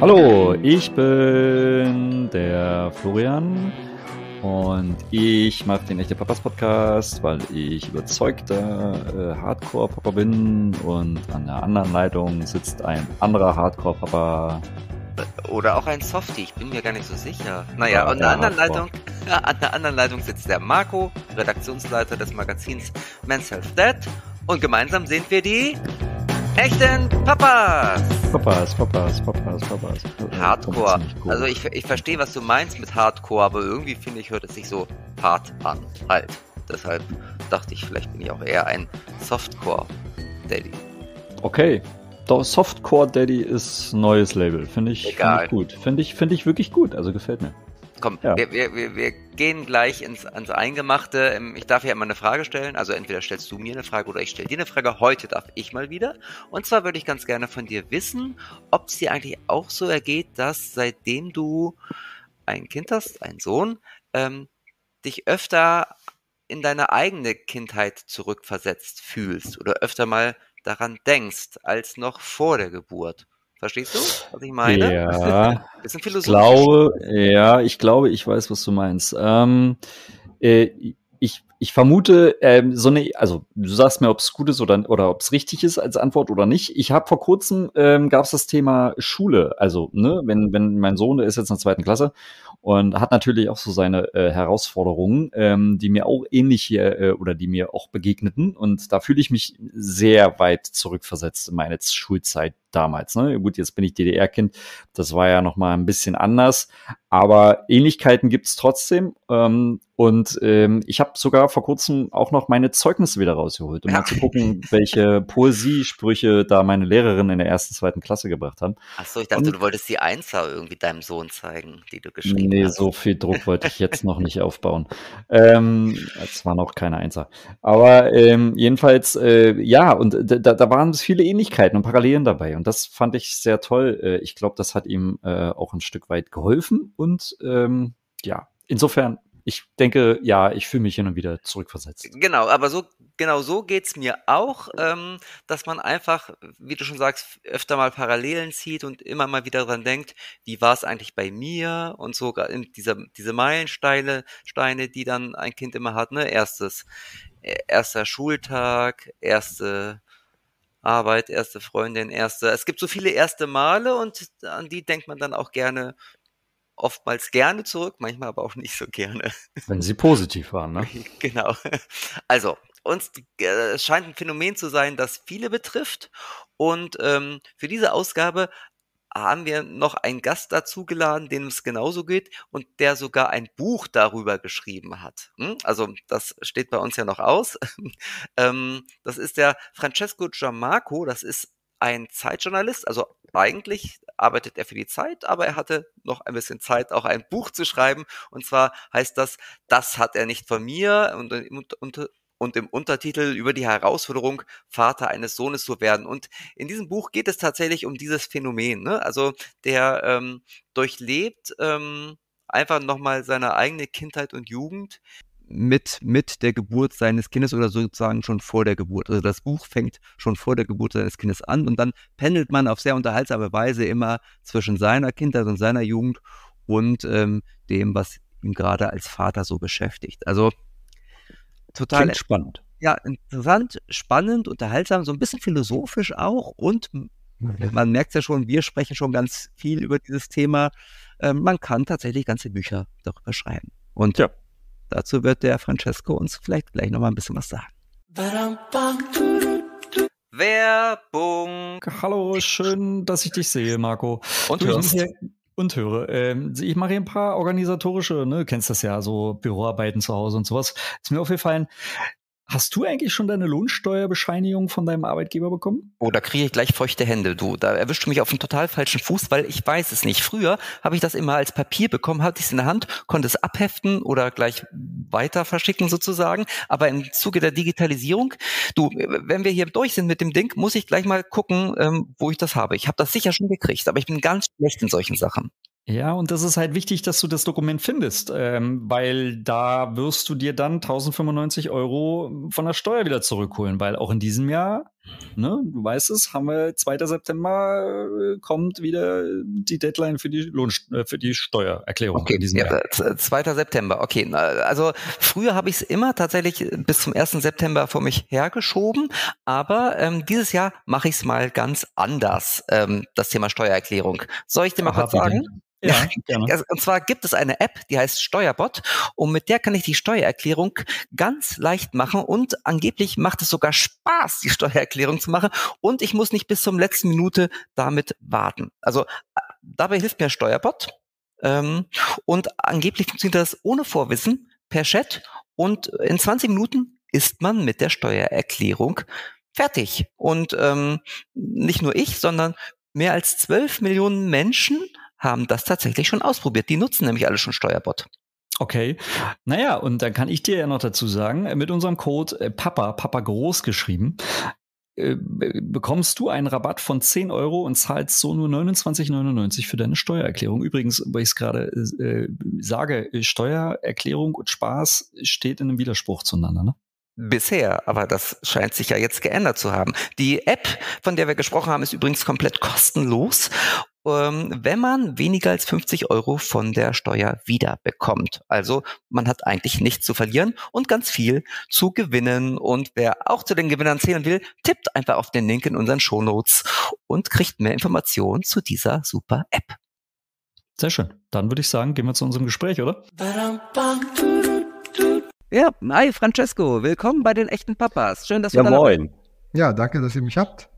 Hallo, ich bin der Florian und ich mache den Echte Papas Podcast, weil ich überzeugter äh, Hardcore-Papa bin und an der anderen Leitung sitzt ein anderer Hardcore-Papa. Oder auch ein Softie, ich bin mir gar nicht so sicher. Naja, ja, an, der anderen Leitung, an der anderen Leitung sitzt der Marco, Redaktionsleiter des Magazins Men's Health Dad und gemeinsam sind wir die echten Papas. Papas, Papas, Papas, Papas. Hardcore. Also ich, ich verstehe, was du meinst mit Hardcore, aber irgendwie finde ich, hört es sich so hart an. Halt. Deshalb dachte ich, vielleicht bin ich auch eher ein Softcore-Daddy. Okay. Softcore Daddy ist neues Label. Finde ich, find ich gut. Finde ich, find ich wirklich gut. Also gefällt mir. Komm, ja. wir, wir, wir, gehen gleich ins, ans Eingemachte. Ähm, ich darf ja immer eine Frage stellen. Also entweder stellst du mir eine Frage oder ich stelle dir eine Frage. Heute darf ich mal wieder. Und zwar würde ich ganz gerne von dir wissen, ob es dir eigentlich auch so ergeht, dass seitdem du ein Kind hast, einen Sohn, ähm, dich öfter in deine eigene Kindheit zurückversetzt fühlst oder öfter mal daran denkst als noch vor der Geburt. Verstehst du, was ich meine? Ja. Bisschen philosophisch. Ich glaube, ja, ich glaube, ich weiß, was du meinst. Ähm, äh, ich, ich vermute, ähm, so eine, also du sagst mir, ob es gut ist oder, oder ob es richtig ist als Antwort oder nicht. Ich habe vor kurzem ähm, gab es das Thema Schule. Also, ne, wenn, wenn mein Sohn, der ist jetzt in der zweiten Klasse und hat natürlich auch so seine äh, Herausforderungen, ähm, die mir auch ähnlich hier äh, oder die mir auch begegneten. Und da fühle ich mich sehr weit zurückversetzt in meine Schulzeit, damals. Ne? Gut, jetzt bin ich DDR-Kind, das war ja noch mal ein bisschen anders, aber Ähnlichkeiten gibt es trotzdem. Ähm, und ähm, ich habe sogar vor kurzem auch noch meine Zeugnisse wieder rausgeholt, um ja. mal zu gucken, welche Poesiesprüche da meine Lehrerin in der ersten, zweiten Klasse gebracht haben. Ach so, ich dachte, und, du wolltest die Einser irgendwie deinem Sohn zeigen, die du geschrieben nee, hast. Nee, so viel Druck wollte ich jetzt noch nicht aufbauen. Ähm, es war noch keine Einser. Aber ähm, jedenfalls, äh, ja, und da, da waren viele Ähnlichkeiten und Parallelen dabei. Und das fand ich sehr toll. Äh, ich glaube, das hat ihm äh, auch ein Stück weit geholfen. Und ähm, ja, insofern, ich denke, ja, ich fühle mich hin und wieder zurückversetzt. Genau, aber so, genau so geht's mir auch, ähm, dass man einfach, wie du schon sagst, öfter mal Parallelen zieht und immer mal wieder daran denkt, wie war es eigentlich bei mir und so dieser, diese Meilensteine, Steine, die dann ein Kind immer hat, ne? Erstes, e, erster Schultag, erste Arbeit, erste Freundin, erste. Es gibt so viele erste Male und an die denkt man dann auch gerne, oftmals gerne zurück, manchmal aber auch nicht so gerne. Wenn sie positiv waren, ne? genau. Also, uns äh, scheint ein Phänomen zu sein, das viele betrifft. Und ähm, für diese Ausgabe haben wir noch einen Gast dazugeladen, dem es genauso geht und der sogar ein Buch darüber geschrieben hat. Hm? Also das steht bei uns ja noch aus. Ähm, das ist der Francesco Giammarco, das ist ein Zeitjournalist, also eigentlich arbeitet er für die Zeit, aber er hatte noch ein bisschen Zeit, auch ein Buch zu schreiben. Und zwar heißt das, das hat er nicht von mir und, und im Untertitel über die Herausforderung, Vater eines Sohnes zu werden. Und in diesem Buch geht es tatsächlich um dieses Phänomen. Ne? Also der ähm, durchlebt ähm, einfach nochmal seine eigene Kindheit und Jugend mit, mit der Geburt seines Kindes oder sozusagen schon vor der Geburt. Also das Buch fängt schon vor der Geburt seines Kindes an und dann pendelt man auf sehr unterhaltsame Weise immer zwischen seiner Kindheit und seiner Jugend und ähm, dem, was ihn gerade als Vater so beschäftigt. Also total Klingt spannend. Ja, interessant, spannend, unterhaltsam, so ein bisschen philosophisch auch und mhm. man merkt ja schon, wir sprechen schon ganz viel über dieses Thema. Ähm, man kann tatsächlich ganze Bücher darüber schreiben. Und ja. dazu wird der Francesco uns vielleicht gleich nochmal ein bisschen was sagen. Werbung. Hallo, schön, dass ich dich sehe, Marco. Und du, hörst. Hier, und höre. Ähm, ich mache hier ein paar organisatorische, ne, kennst das ja, so Büroarbeiten zu Hause und sowas. Ist mir aufgefallen, Hast du eigentlich schon deine Lohnsteuerbescheinigung von deinem Arbeitgeber bekommen? Oh, da kriege ich gleich feuchte Hände, du. Da erwischst du mich auf einen total falschen Fuß, weil ich weiß es nicht. Früher habe ich das immer als Papier bekommen, hatte ich es in der Hand, konnte es abheften oder gleich weiter verschicken sozusagen. Aber im Zuge der Digitalisierung, du, wenn wir hier durch sind mit dem Ding, muss ich gleich mal gucken, ähm, wo ich das habe. Ich habe das sicher schon gekriegt, aber ich bin ganz schlecht in solchen Sachen. Ja, und das ist halt wichtig, dass du das Dokument findest, ähm, weil da wirst du dir dann 1095 Euro von der Steuer wieder zurückholen, weil auch in diesem Jahr, ne, du weißt es, haben wir 2. September äh, kommt wieder die Deadline für die Lohn äh, für die Steuererklärung okay, in diesem ja, Jahr. 2. September, okay. Also früher habe ich es immer tatsächlich bis zum 1. September vor mich hergeschoben, aber ähm, dieses Jahr mache ich es mal ganz anders, ähm, das Thema Steuererklärung. Soll ich dir mal Aha, kurz sagen? Ja, gerne. Also, und zwar gibt es eine App, die heißt Steuerbot und mit der kann ich die Steuererklärung ganz leicht machen und angeblich macht es sogar Spaß, die Steuererklärung zu machen und ich muss nicht bis zum letzten Minute damit warten. Also äh, dabei hilft mir Steuerbot ähm, und angeblich funktioniert das ohne Vorwissen per Chat und in 20 Minuten ist man mit der Steuererklärung fertig. Und ähm, nicht nur ich, sondern mehr als 12 Millionen Menschen haben das tatsächlich schon ausprobiert. Die nutzen nämlich alle schon Steuerbot. Okay. Naja, und dann kann ich dir ja noch dazu sagen, äh, mit unserem Code äh, Papa, Papa groß geschrieben, äh, bekommst du einen Rabatt von 10 Euro und zahlst so nur 29,99 für deine Steuererklärung. Übrigens, weil ich es gerade äh, sage, Steuererklärung und Spaß steht in einem Widerspruch zueinander, ne? Bisher, aber das scheint sich ja jetzt geändert zu haben. Die App, von der wir gesprochen haben, ist übrigens komplett kostenlos ähm, wenn man weniger als 50 Euro von der Steuer wiederbekommt. Also man hat eigentlich nichts zu verlieren und ganz viel zu gewinnen. Und wer auch zu den Gewinnern zählen will, tippt einfach auf den Link in unseren Shownotes und kriegt mehr Informationen zu dieser super App. Sehr schön. Dann würde ich sagen, gehen wir zu unserem Gespräch, oder? Ja, hi Francesco, willkommen bei den echten Papas. Schön, dass du ja, da moin. Ja, danke, dass ihr mich habt.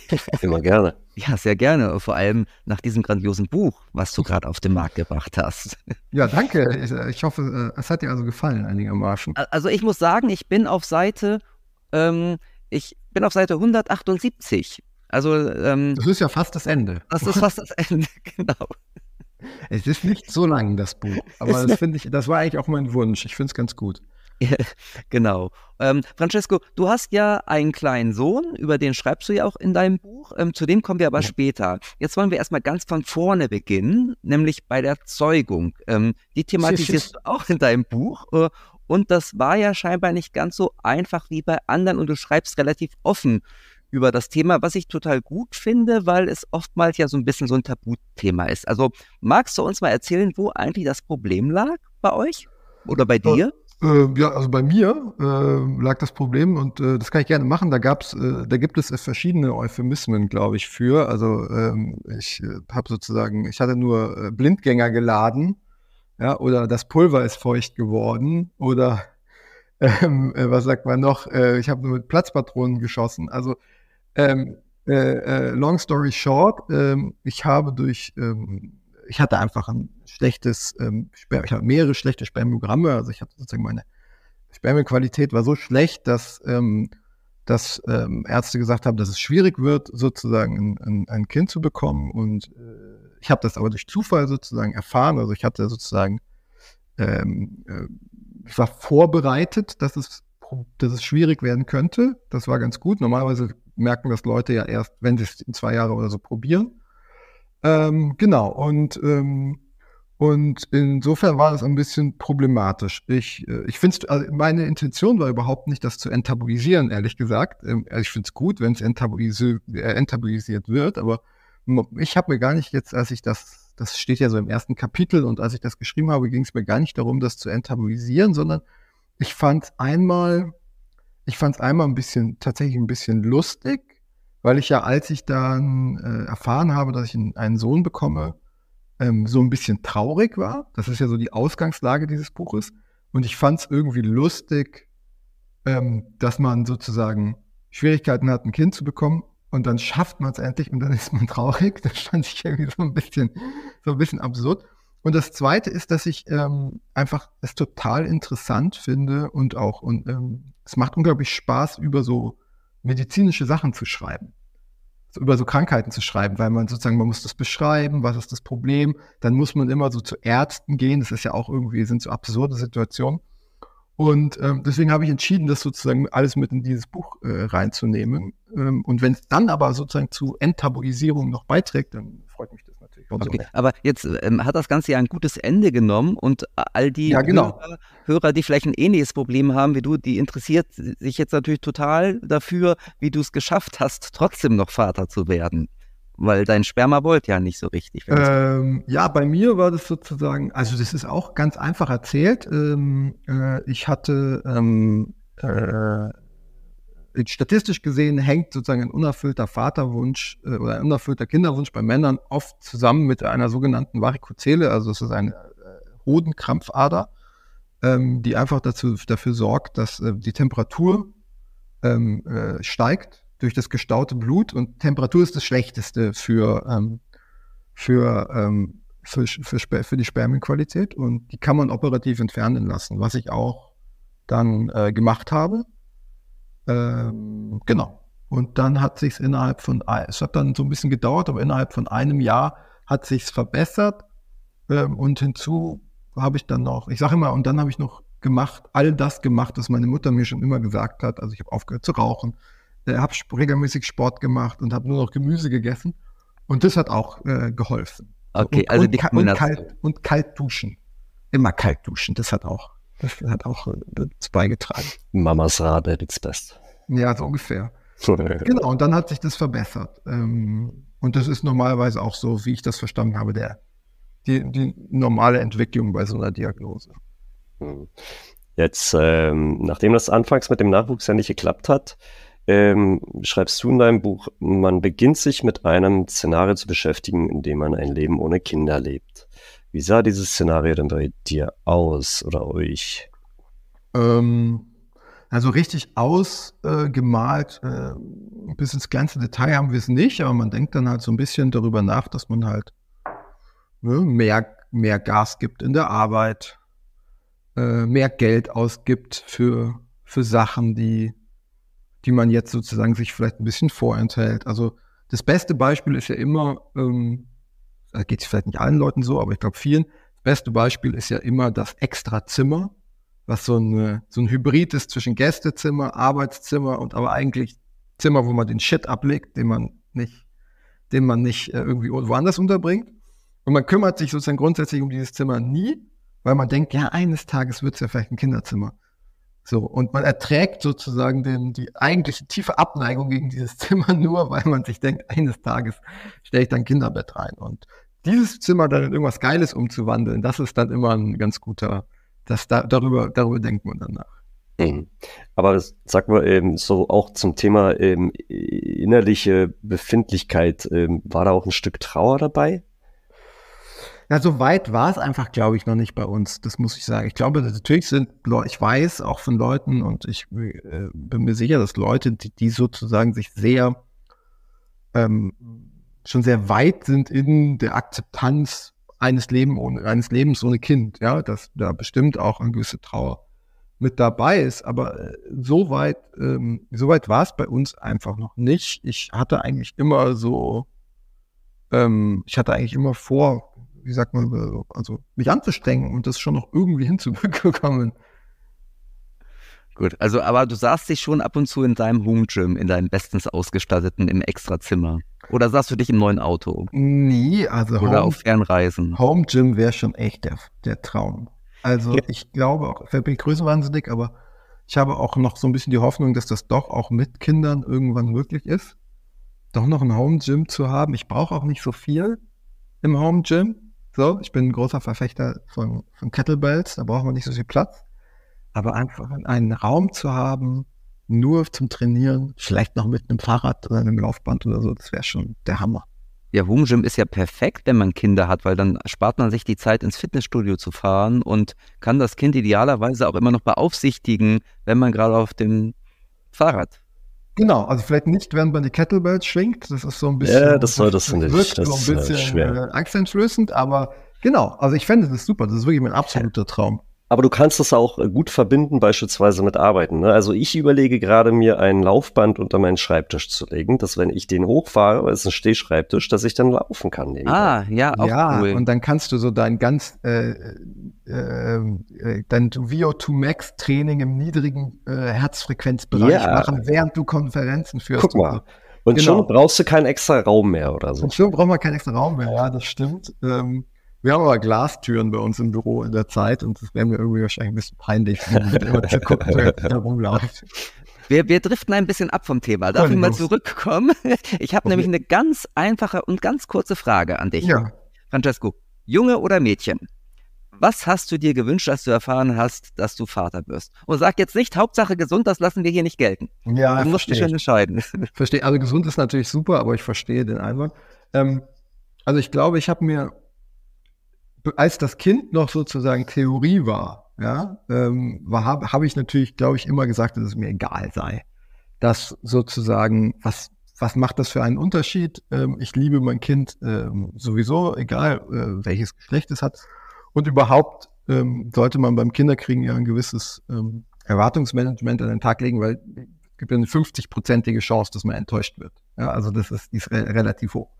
Immer gerne. Ja, sehr gerne. Vor allem nach diesem grandiosen Buch, was du gerade auf den Markt gebracht hast. Ja, danke. Ich, ich hoffe, äh, es hat dir also gefallen einigermaßen. Also ich muss sagen, ich bin auf Seite, ähm, ich bin auf Seite 178. Also ähm, das ist ja fast das Ende. Das ist fast das Ende, genau. Es ist nicht so lang das Buch, aber das finde ich, das war eigentlich auch mein Wunsch. Ich finde es ganz gut. genau. Ähm, Francesco, du hast ja einen kleinen Sohn, über den schreibst du ja auch in deinem Buch. Ähm, zu dem kommen wir aber ja. später. Jetzt wollen wir erstmal ganz von vorne beginnen, nämlich bei der Zeugung. Ähm, die thematisierst du auch in deinem Buch. Äh, und das war ja scheinbar nicht ganz so einfach wie bei anderen und du schreibst relativ offen über das Thema, was ich total gut finde, weil es oftmals ja so ein bisschen so ein Tabuthema ist. Also magst du uns mal erzählen, wo eigentlich das Problem lag bei euch oder bei oh, dir? Ja. Äh, ja, also bei mir äh, lag das Problem und äh, das kann ich gerne machen. Da gab's, äh, da gibt es äh, verschiedene Euphemismen, glaube ich, für. Also ähm, ich äh, habe sozusagen, ich hatte nur Blindgänger geladen, ja, oder das Pulver ist feucht geworden, oder ähm, was sagt man noch? ich habe nur mit Platzpatronen geschossen. Also ähm, long story short, ähm, ich habe durch ähm, ich hatte einfach ein schlechtes, ähm, ich habe mehrere schlechte Spermiogramme, also ich hatte sozusagen meine Spermienqualität war so schlecht, dass, ähm, dass ähm, Ärzte gesagt haben, dass es schwierig wird, sozusagen ein, ein, ein Kind zu bekommen. Und äh, ich habe das aber durch Zufall sozusagen erfahren. Also ich hatte sozusagen, ähm, äh, ich war vorbereitet, dass es, dass es schwierig werden könnte. Das war ganz gut. Normalerweise merken das Leute ja erst, wenn sie es in zwei Jahren oder so probieren. Ähm, genau, und, ähm, und insofern war das ein bisschen problematisch. Ich, äh, ich finde also meine Intention war überhaupt nicht, das zu enttabuisieren, ehrlich gesagt. Ähm, also ich finde es gut, wenn es enttabuisi äh, enttabuisiert wird, aber ich habe mir gar nicht jetzt, als ich das, das steht ja so im ersten Kapitel und als ich das geschrieben habe, ging es mir gar nicht darum, das zu enttabuisieren, sondern ich fand einmal, ich fand es einmal ein bisschen, tatsächlich ein bisschen lustig, weil ich ja, als ich dann äh, erfahren habe, dass ich einen Sohn bekomme, ähm, so ein bisschen traurig war. Das ist ja so die Ausgangslage dieses Buches. Und ich fand es irgendwie lustig, ähm, dass man sozusagen Schwierigkeiten hat, ein Kind zu bekommen. Und dann schafft man es endlich und dann ist man traurig. Das fand ich irgendwie so ein bisschen, so ein bisschen absurd. Und das Zweite ist, dass ich ähm, einfach es total interessant finde und auch, und ähm, es macht unglaublich Spaß, über so medizinische Sachen zu schreiben, so über so Krankheiten zu schreiben, weil man sozusagen, man muss das beschreiben, was ist das Problem, dann muss man immer so zu Ärzten gehen, das ist ja auch irgendwie, sind so absurde Situationen. Und ähm, deswegen habe ich entschieden, das sozusagen alles mit in dieses Buch äh, reinzunehmen. Ähm, und wenn es dann aber sozusagen zu Enttabuisierung noch beiträgt, dann Okay, aber jetzt ähm, hat das Ganze ja ein gutes Ende genommen und äh, all die ja, genau. Hörer, Hörer, die vielleicht ein ähnliches Problem haben wie du, die interessiert sich jetzt natürlich total dafür, wie du es geschafft hast, trotzdem noch Vater zu werden. Weil dein Sperma wollte ja nicht so richtig. Ähm, ja, bei mir war das sozusagen, also das ist auch ganz einfach erzählt. Ähm, äh, ich hatte ähm, äh, statistisch gesehen hängt sozusagen ein unerfüllter Vaterwunsch äh, oder ein unerfüllter Kinderwunsch bei Männern oft zusammen mit einer sogenannten Varikozele, also es ist eine äh, Hodenkrampfader, ähm, die einfach dazu, dafür sorgt, dass äh, die Temperatur ähm, äh, steigt durch das gestaute Blut und Temperatur ist das Schlechteste für, ähm, für, ähm, für, für, für, die Spermienqualität und die kann man operativ entfernen lassen, was ich auch dann äh, gemacht habe ähm, genau. Und dann hat sich es innerhalb von, es hat dann so ein bisschen gedauert, aber innerhalb von einem Jahr hat sich es verbessert. Ähm, und hinzu habe ich dann noch, ich sage immer, und dann habe ich noch gemacht, all das gemacht, was meine Mutter mir schon immer gesagt hat. Also ich habe aufgehört zu rauchen, äh, habe regelmäßig Sport gemacht und habe nur noch Gemüse gegessen. Und das hat auch äh, geholfen. Okay, und, also und, die und, kalt, und kalt duschen. Immer kalt duschen, das hat auch das hat auch dazu beigetragen. Mamas Rad it's best. Ja, so ungefähr. genau, und dann hat sich das verbessert. Ähm, und das ist normalerweise auch so, wie ich das verstanden habe, der, die, die normale Entwicklung bei so einer Diagnose. Hm. Jetzt, ähm, nachdem das anfangs mit dem Nachwuchs ja nicht geklappt hat, ähm, schreibst du in deinem Buch, man beginnt sich mit einem Szenario zu beschäftigen, in dem man ein Leben ohne Kinder lebt. Wie sah dieses Szenario denn bei dir aus oder euch? Ähm, also richtig ausgemalt, äh, äh, bis ins kleinste Detail haben wir es nicht, aber man denkt dann halt so ein bisschen darüber nach, dass man halt ne, mehr, mehr Gas gibt in der Arbeit, äh, mehr Geld ausgibt für, für Sachen, die, die man jetzt sozusagen sich vielleicht ein bisschen vorenthält. Also das beste Beispiel ist ja immer, ähm, da geht es vielleicht nicht allen Leuten so, aber ich glaube vielen. Das beste Beispiel ist ja immer das extra Zimmer, was so, eine, so ein Hybrid ist zwischen Gästezimmer, Arbeitszimmer und aber eigentlich Zimmer, wo man den Shit ablegt, den man nicht, den man nicht äh, irgendwie woanders unterbringt. Und man kümmert sich sozusagen grundsätzlich um dieses Zimmer nie, weil man denkt, ja, eines Tages wird es ja vielleicht ein Kinderzimmer. So, und man erträgt sozusagen den, die eigentliche tiefe Abneigung gegen dieses Zimmer nur, weil man sich denkt, eines Tages stelle ich dann Kinderbett rein. Und dieses Zimmer dann in irgendwas Geiles umzuwandeln, das ist dann immer ein ganz guter, das da, darüber, darüber denkt man dann nach. Mhm. Aber sag mal, ähm, so auch zum Thema ähm, innerliche Befindlichkeit, ähm, war da auch ein Stück Trauer dabei? Ja, so weit war es einfach, glaube ich, noch nicht bei uns. Das muss ich sagen. Ich glaube, natürlich sind, ich weiß auch von Leuten und ich äh, bin mir sicher, dass Leute, die, die sozusagen sich sehr ähm, schon sehr weit sind in der Akzeptanz eines, Leben ohne, eines Lebens ohne Kind, ja, dass da bestimmt auch eine gewisse Trauer mit dabei ist. Aber äh, so weit, ähm, so weit war es bei uns einfach noch nicht. Ich hatte eigentlich immer so, ähm, ich hatte eigentlich immer vor, wie sagt man, also mich anzustrengen und das schon noch irgendwie hinzubekommen. Gut, also aber du saßt dich schon ab und zu in deinem Home Gym, in deinem bestens ausgestatteten, im Extrazimmer. Oder saß du dich im neuen Auto? Nie, also Oder Home, auf Fernreisen. Home Gym wäre schon echt der, der Traum. Also ja. ich glaube auch, ich bin größenwahnsinnig, aber ich habe auch noch so ein bisschen die Hoffnung, dass das doch auch mit Kindern irgendwann möglich ist, doch noch ein Home Gym zu haben. Ich brauche auch nicht so viel im Home Gym. So, ich bin ein großer Verfechter von, von Kettlebells, da braucht man nicht so viel Platz. Aber einfach einen Raum zu haben, nur zum Trainieren, vielleicht noch mit einem Fahrrad oder einem Laufband oder so, das wäre schon der Hammer. Ja, Home Gym ist ja perfekt, wenn man Kinder hat, weil dann spart man sich die Zeit, ins Fitnessstudio zu fahren und kann das Kind idealerweise auch immer noch beaufsichtigen, wenn man gerade auf dem Fahrrad Genau, also vielleicht nicht, während man die Kettlebell schwingt. Das ist so ein bisschen. Ja, das soll das, nicht. das so ein bisschen ist, äh, schwer. Äh, aber genau. Also ich fände das super. Das ist wirklich mein absoluter Traum. Aber du kannst es auch äh, gut verbinden, beispielsweise mit Arbeiten. Ne? Also ich überlege gerade mir ein Laufband unter meinen Schreibtisch zu legen, dass wenn ich den hochfahre, weil es ein Stehschreibtisch, dass ich dann laufen kann. Nebenbei. Ah, ja, auch ja, cool. Und dann kannst du so dein ganz äh, äh, äh dein VO2max-Training im niedrigen äh, Herzfrequenzbereich ja. machen, während du Konferenzen führst. Guck mal. Und genau. schon brauchst du keinen extra Raum mehr oder so. Und schon braucht man keinen extra Raum mehr, ja, das stimmt. Ähm, wir haben aber Glastüren bei uns im Büro in der Zeit und das wäre mir irgendwie wahrscheinlich ein bisschen peinlich, wenn zu gucken, wer da rumläuft. Wir, wir driften ein bisschen ab vom Thema. Darf ich mal zurückkommen? Ich habe okay. nämlich eine ganz einfache und ganz kurze Frage an dich. Ja. Francesco, Junge oder Mädchen? Was hast du dir gewünscht, als du erfahren hast, dass du Vater wirst? Und sag jetzt nicht, Hauptsache gesund, das lassen wir hier nicht gelten. Ja, du musst dich schon entscheiden. Verstehe. Also gesund ist natürlich super, aber ich verstehe den Einwand. Ähm, also ich glaube, ich habe mir als das Kind noch sozusagen Theorie war, ja, ähm, habe hab ich natürlich, glaube ich, immer gesagt, dass es mir egal sei. Dass sozusagen, was, was macht das für einen Unterschied? Ähm, ich liebe mein Kind ähm, sowieso, egal äh, welches Geschlecht es hat. Und überhaupt ähm, sollte man beim Kinderkriegen ja ein gewisses ähm, Erwartungsmanagement an den Tag legen, weil es gibt ja eine 50-prozentige Chance, dass man enttäuscht wird. Ja, also das ist, die ist re relativ hoch.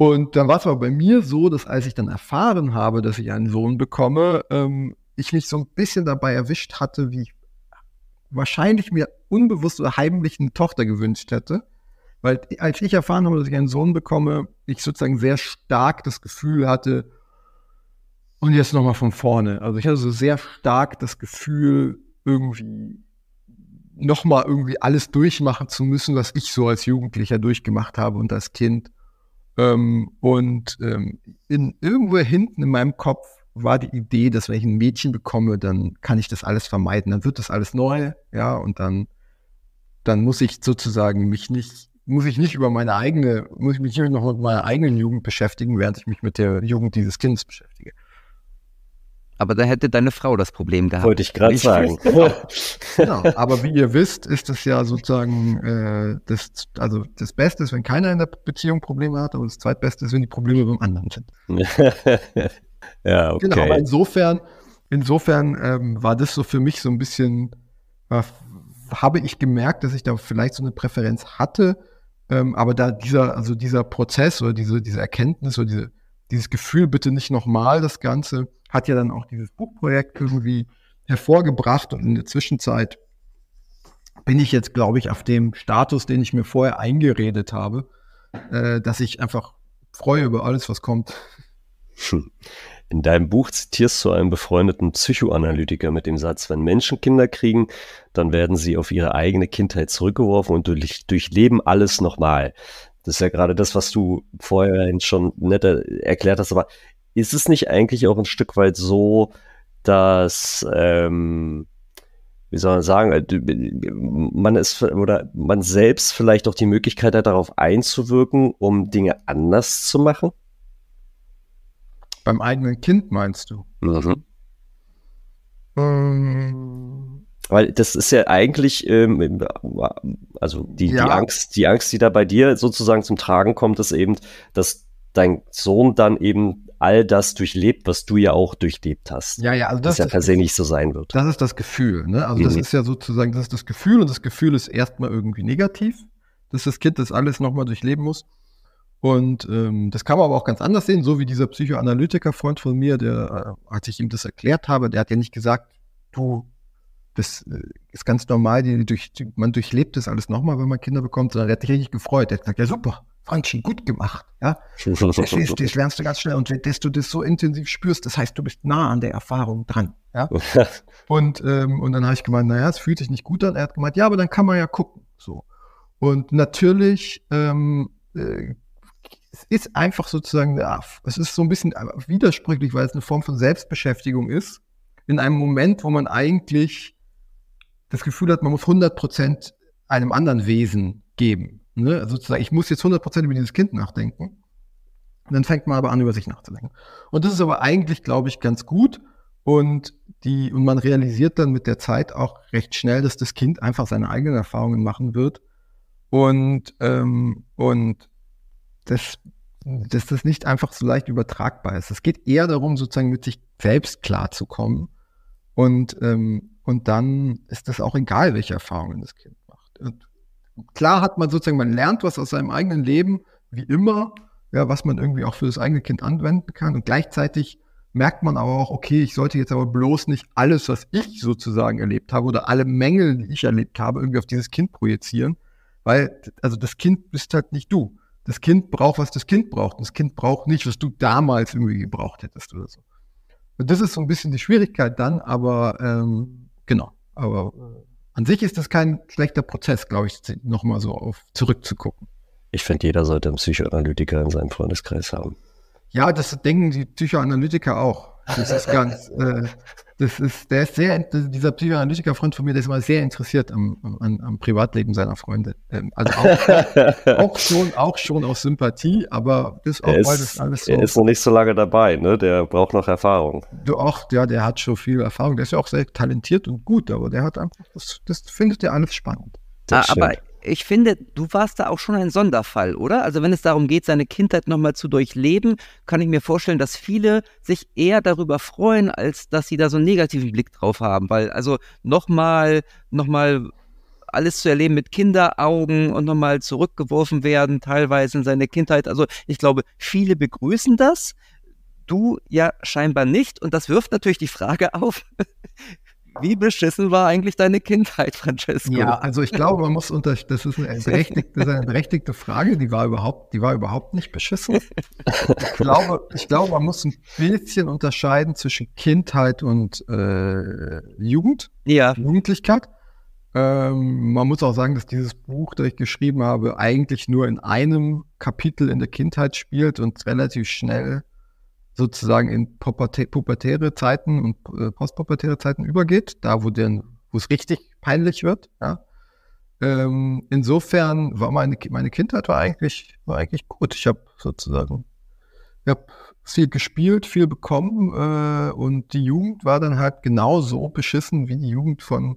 Und dann war es aber bei mir so, dass als ich dann erfahren habe, dass ich einen Sohn bekomme, ähm, ich mich so ein bisschen dabei erwischt hatte, wie ich wahrscheinlich mir unbewusst oder heimlich eine Tochter gewünscht hätte. Weil als ich erfahren habe, dass ich einen Sohn bekomme, ich sozusagen sehr stark das Gefühl hatte, und jetzt nochmal von vorne. Also ich hatte so sehr stark das Gefühl, irgendwie nochmal irgendwie alles durchmachen zu müssen, was ich so als Jugendlicher durchgemacht habe und als Kind. Ähm, und ähm, in, irgendwo hinten in meinem Kopf war die Idee, dass wenn ich ein Mädchen bekomme, dann kann ich das alles vermeiden, dann wird das alles neu, ja, und dann, dann muss ich sozusagen mich nicht, muss ich nicht über meine eigene, muss ich mich nicht noch mit meiner eigenen Jugend beschäftigen, während ich mich mit der Jugend dieses Kindes beschäftige. Aber da hätte deine Frau das Problem gehabt. Wollte ich gerade sagen. genau. Aber wie ihr wisst, ist das ja sozusagen äh, das, also das Beste ist, wenn keiner in der Beziehung Probleme hat, aber das Zweitbeste ist, wenn die Probleme beim anderen sind. ja, okay. Genau, aber insofern, insofern ähm, war das so für mich so ein bisschen, äh, habe ich gemerkt, dass ich da vielleicht so eine Präferenz hatte, ähm, aber da dieser, also dieser Prozess oder diese, diese Erkenntnis oder diese dieses Gefühl, bitte nicht nochmal das Ganze, hat ja dann auch dieses Buchprojekt irgendwie hervorgebracht. Und in der Zwischenzeit bin ich jetzt, glaube ich, auf dem Status, den ich mir vorher eingeredet habe, äh, dass ich einfach freue über alles, was kommt. Hm. In deinem Buch zitierst du einen befreundeten Psychoanalytiker mit dem Satz, wenn Menschen Kinder kriegen, dann werden sie auf ihre eigene Kindheit zurückgeworfen und durchleben alles nochmal. Das ist ja gerade das, was du vorher schon nett erklärt hast, aber ist es nicht eigentlich auch ein Stück weit so, dass, ähm, wie soll man sagen, äh, man ist oder man selbst vielleicht auch die Möglichkeit hat, darauf einzuwirken, um Dinge anders zu machen? Beim eigenen Kind meinst du? Mhm. Ähm, weil das ist ja eigentlich, ähm, also die, ja. die Angst, die Angst, die da bei dir sozusagen zum Tragen kommt, ist eben, dass dein Sohn dann eben all das durchlebt, was du ja auch durchlebt hast. Ja, ja, also das, das ja per se nicht so sein wird. Das ist das Gefühl, ne? Also mhm. das ist ja sozusagen, das ist das Gefühl und das Gefühl ist erstmal irgendwie negativ, dass das Kind das alles nochmal durchleben muss. Und ähm, das kann man aber auch ganz anders sehen, so wie dieser Psychoanalytiker-Freund von mir, der, äh, als ich ihm das erklärt habe, der hat ja nicht gesagt, du das äh, ist ganz normal, die durch, man durchlebt das alles nochmal, wenn man Kinder bekommt. Und dann hat sich richtig gefreut. Er hat gesagt, ja super, Franchi, gut gemacht. Ja? Verstehst, das lernst du ganz schnell. Und dass du das so intensiv spürst, das heißt, du bist nah an der Erfahrung dran. Ja? und, ähm, und dann habe ich gemeint, naja, es fühlt sich nicht gut an. Er hat gemeint, ja, aber dann kann man ja gucken. So. Und natürlich ähm, äh, es ist einfach sozusagen, ja, es ist so ein bisschen widersprüchlich, weil es eine Form von Selbstbeschäftigung ist, in einem Moment, wo man eigentlich das Gefühl hat, man muss 100 Prozent einem anderen Wesen geben. Ne? Also sozusagen, ich muss jetzt 100 Prozent über dieses Kind nachdenken. Und dann fängt man aber an, über sich nachzudenken. Und das ist aber eigentlich, glaube ich, ganz gut. Und, die, und man realisiert dann mit der Zeit auch recht schnell, dass das Kind einfach seine eigenen Erfahrungen machen wird. Und, ähm, und das, dass das nicht einfach so leicht übertragbar ist. Es geht eher darum, sozusagen mit sich selbst klarzukommen und ähm, und dann ist das auch egal, welche Erfahrungen das Kind macht. Und klar hat man sozusagen, man lernt was aus seinem eigenen Leben, wie immer, ja, was man irgendwie auch für das eigene Kind anwenden kann. Und gleichzeitig merkt man aber auch, okay, ich sollte jetzt aber bloß nicht alles, was ich sozusagen erlebt habe oder alle Mängel, die ich erlebt habe, irgendwie auf dieses Kind projizieren, weil, also das Kind bist halt nicht du. Das Kind braucht, was das Kind braucht. Und das Kind braucht nicht, was du damals irgendwie gebraucht hättest oder so. Und das ist so ein bisschen die Schwierigkeit dann, aber ähm, Genau. Aber äh. an sich ist das kein schlechter Prozess, glaube ich, nochmal so auf zurückzugucken. Ich finde, jeder sollte einen Psychoanalytiker in seinem Freundeskreis haben. Ja, das denken die Psychoanalytiker auch. Das ist ganz, äh, das ist, der ist sehr, dieser Psychoanalytiker-Freund von mir, der ist immer sehr interessiert am, am, am Privatleben seiner Freunde. Ähm, also auch, auch, schon, auch schon aus Sympathie, aber ist auch, ist, weil alles so. Er ist noch nicht so lange dabei, ne? Der braucht noch Erfahrung. Du auch, ja, der hat schon viel Erfahrung. Der ist ja auch sehr talentiert und gut, aber der hat einfach, das, das findet er alles spannend. Ah, aber ich finde, du warst da auch schon ein Sonderfall, oder? Also wenn es darum geht, seine Kindheit nochmal zu durchleben, kann ich mir vorstellen, dass viele sich eher darüber freuen, als dass sie da so einen negativen Blick drauf haben. Weil also nochmal, nochmal alles zu erleben mit Kinderaugen und nochmal zurückgeworfen werden, teilweise in seine Kindheit. Also ich glaube, viele begrüßen das. Du ja scheinbar nicht. Und das wirft natürlich die Frage auf, wie beschissen war eigentlich deine Kindheit, Francesco? Ja, also ich glaube, man muss unter, das ist eine berechtigte, eine berechtigte Frage, die war überhaupt, die war überhaupt nicht beschissen. Ich glaube, ich glaube, man muss ein bisschen unterscheiden zwischen Kindheit und äh, Jugend, ja. Jugendlichkeit. Ähm, man muss auch sagen, dass dieses Buch, das ich geschrieben habe, eigentlich nur in einem Kapitel in der Kindheit spielt und relativ schnell sozusagen in pubertäre Zeiten und äh, postpubertäre Zeiten übergeht, da wo es richtig peinlich wird. Ja. Ähm, insofern war meine, meine Kindheit war eigentlich, war eigentlich gut. Ich habe sozusagen ich hab viel gespielt, viel bekommen äh, und die Jugend war dann halt genauso beschissen wie die Jugend von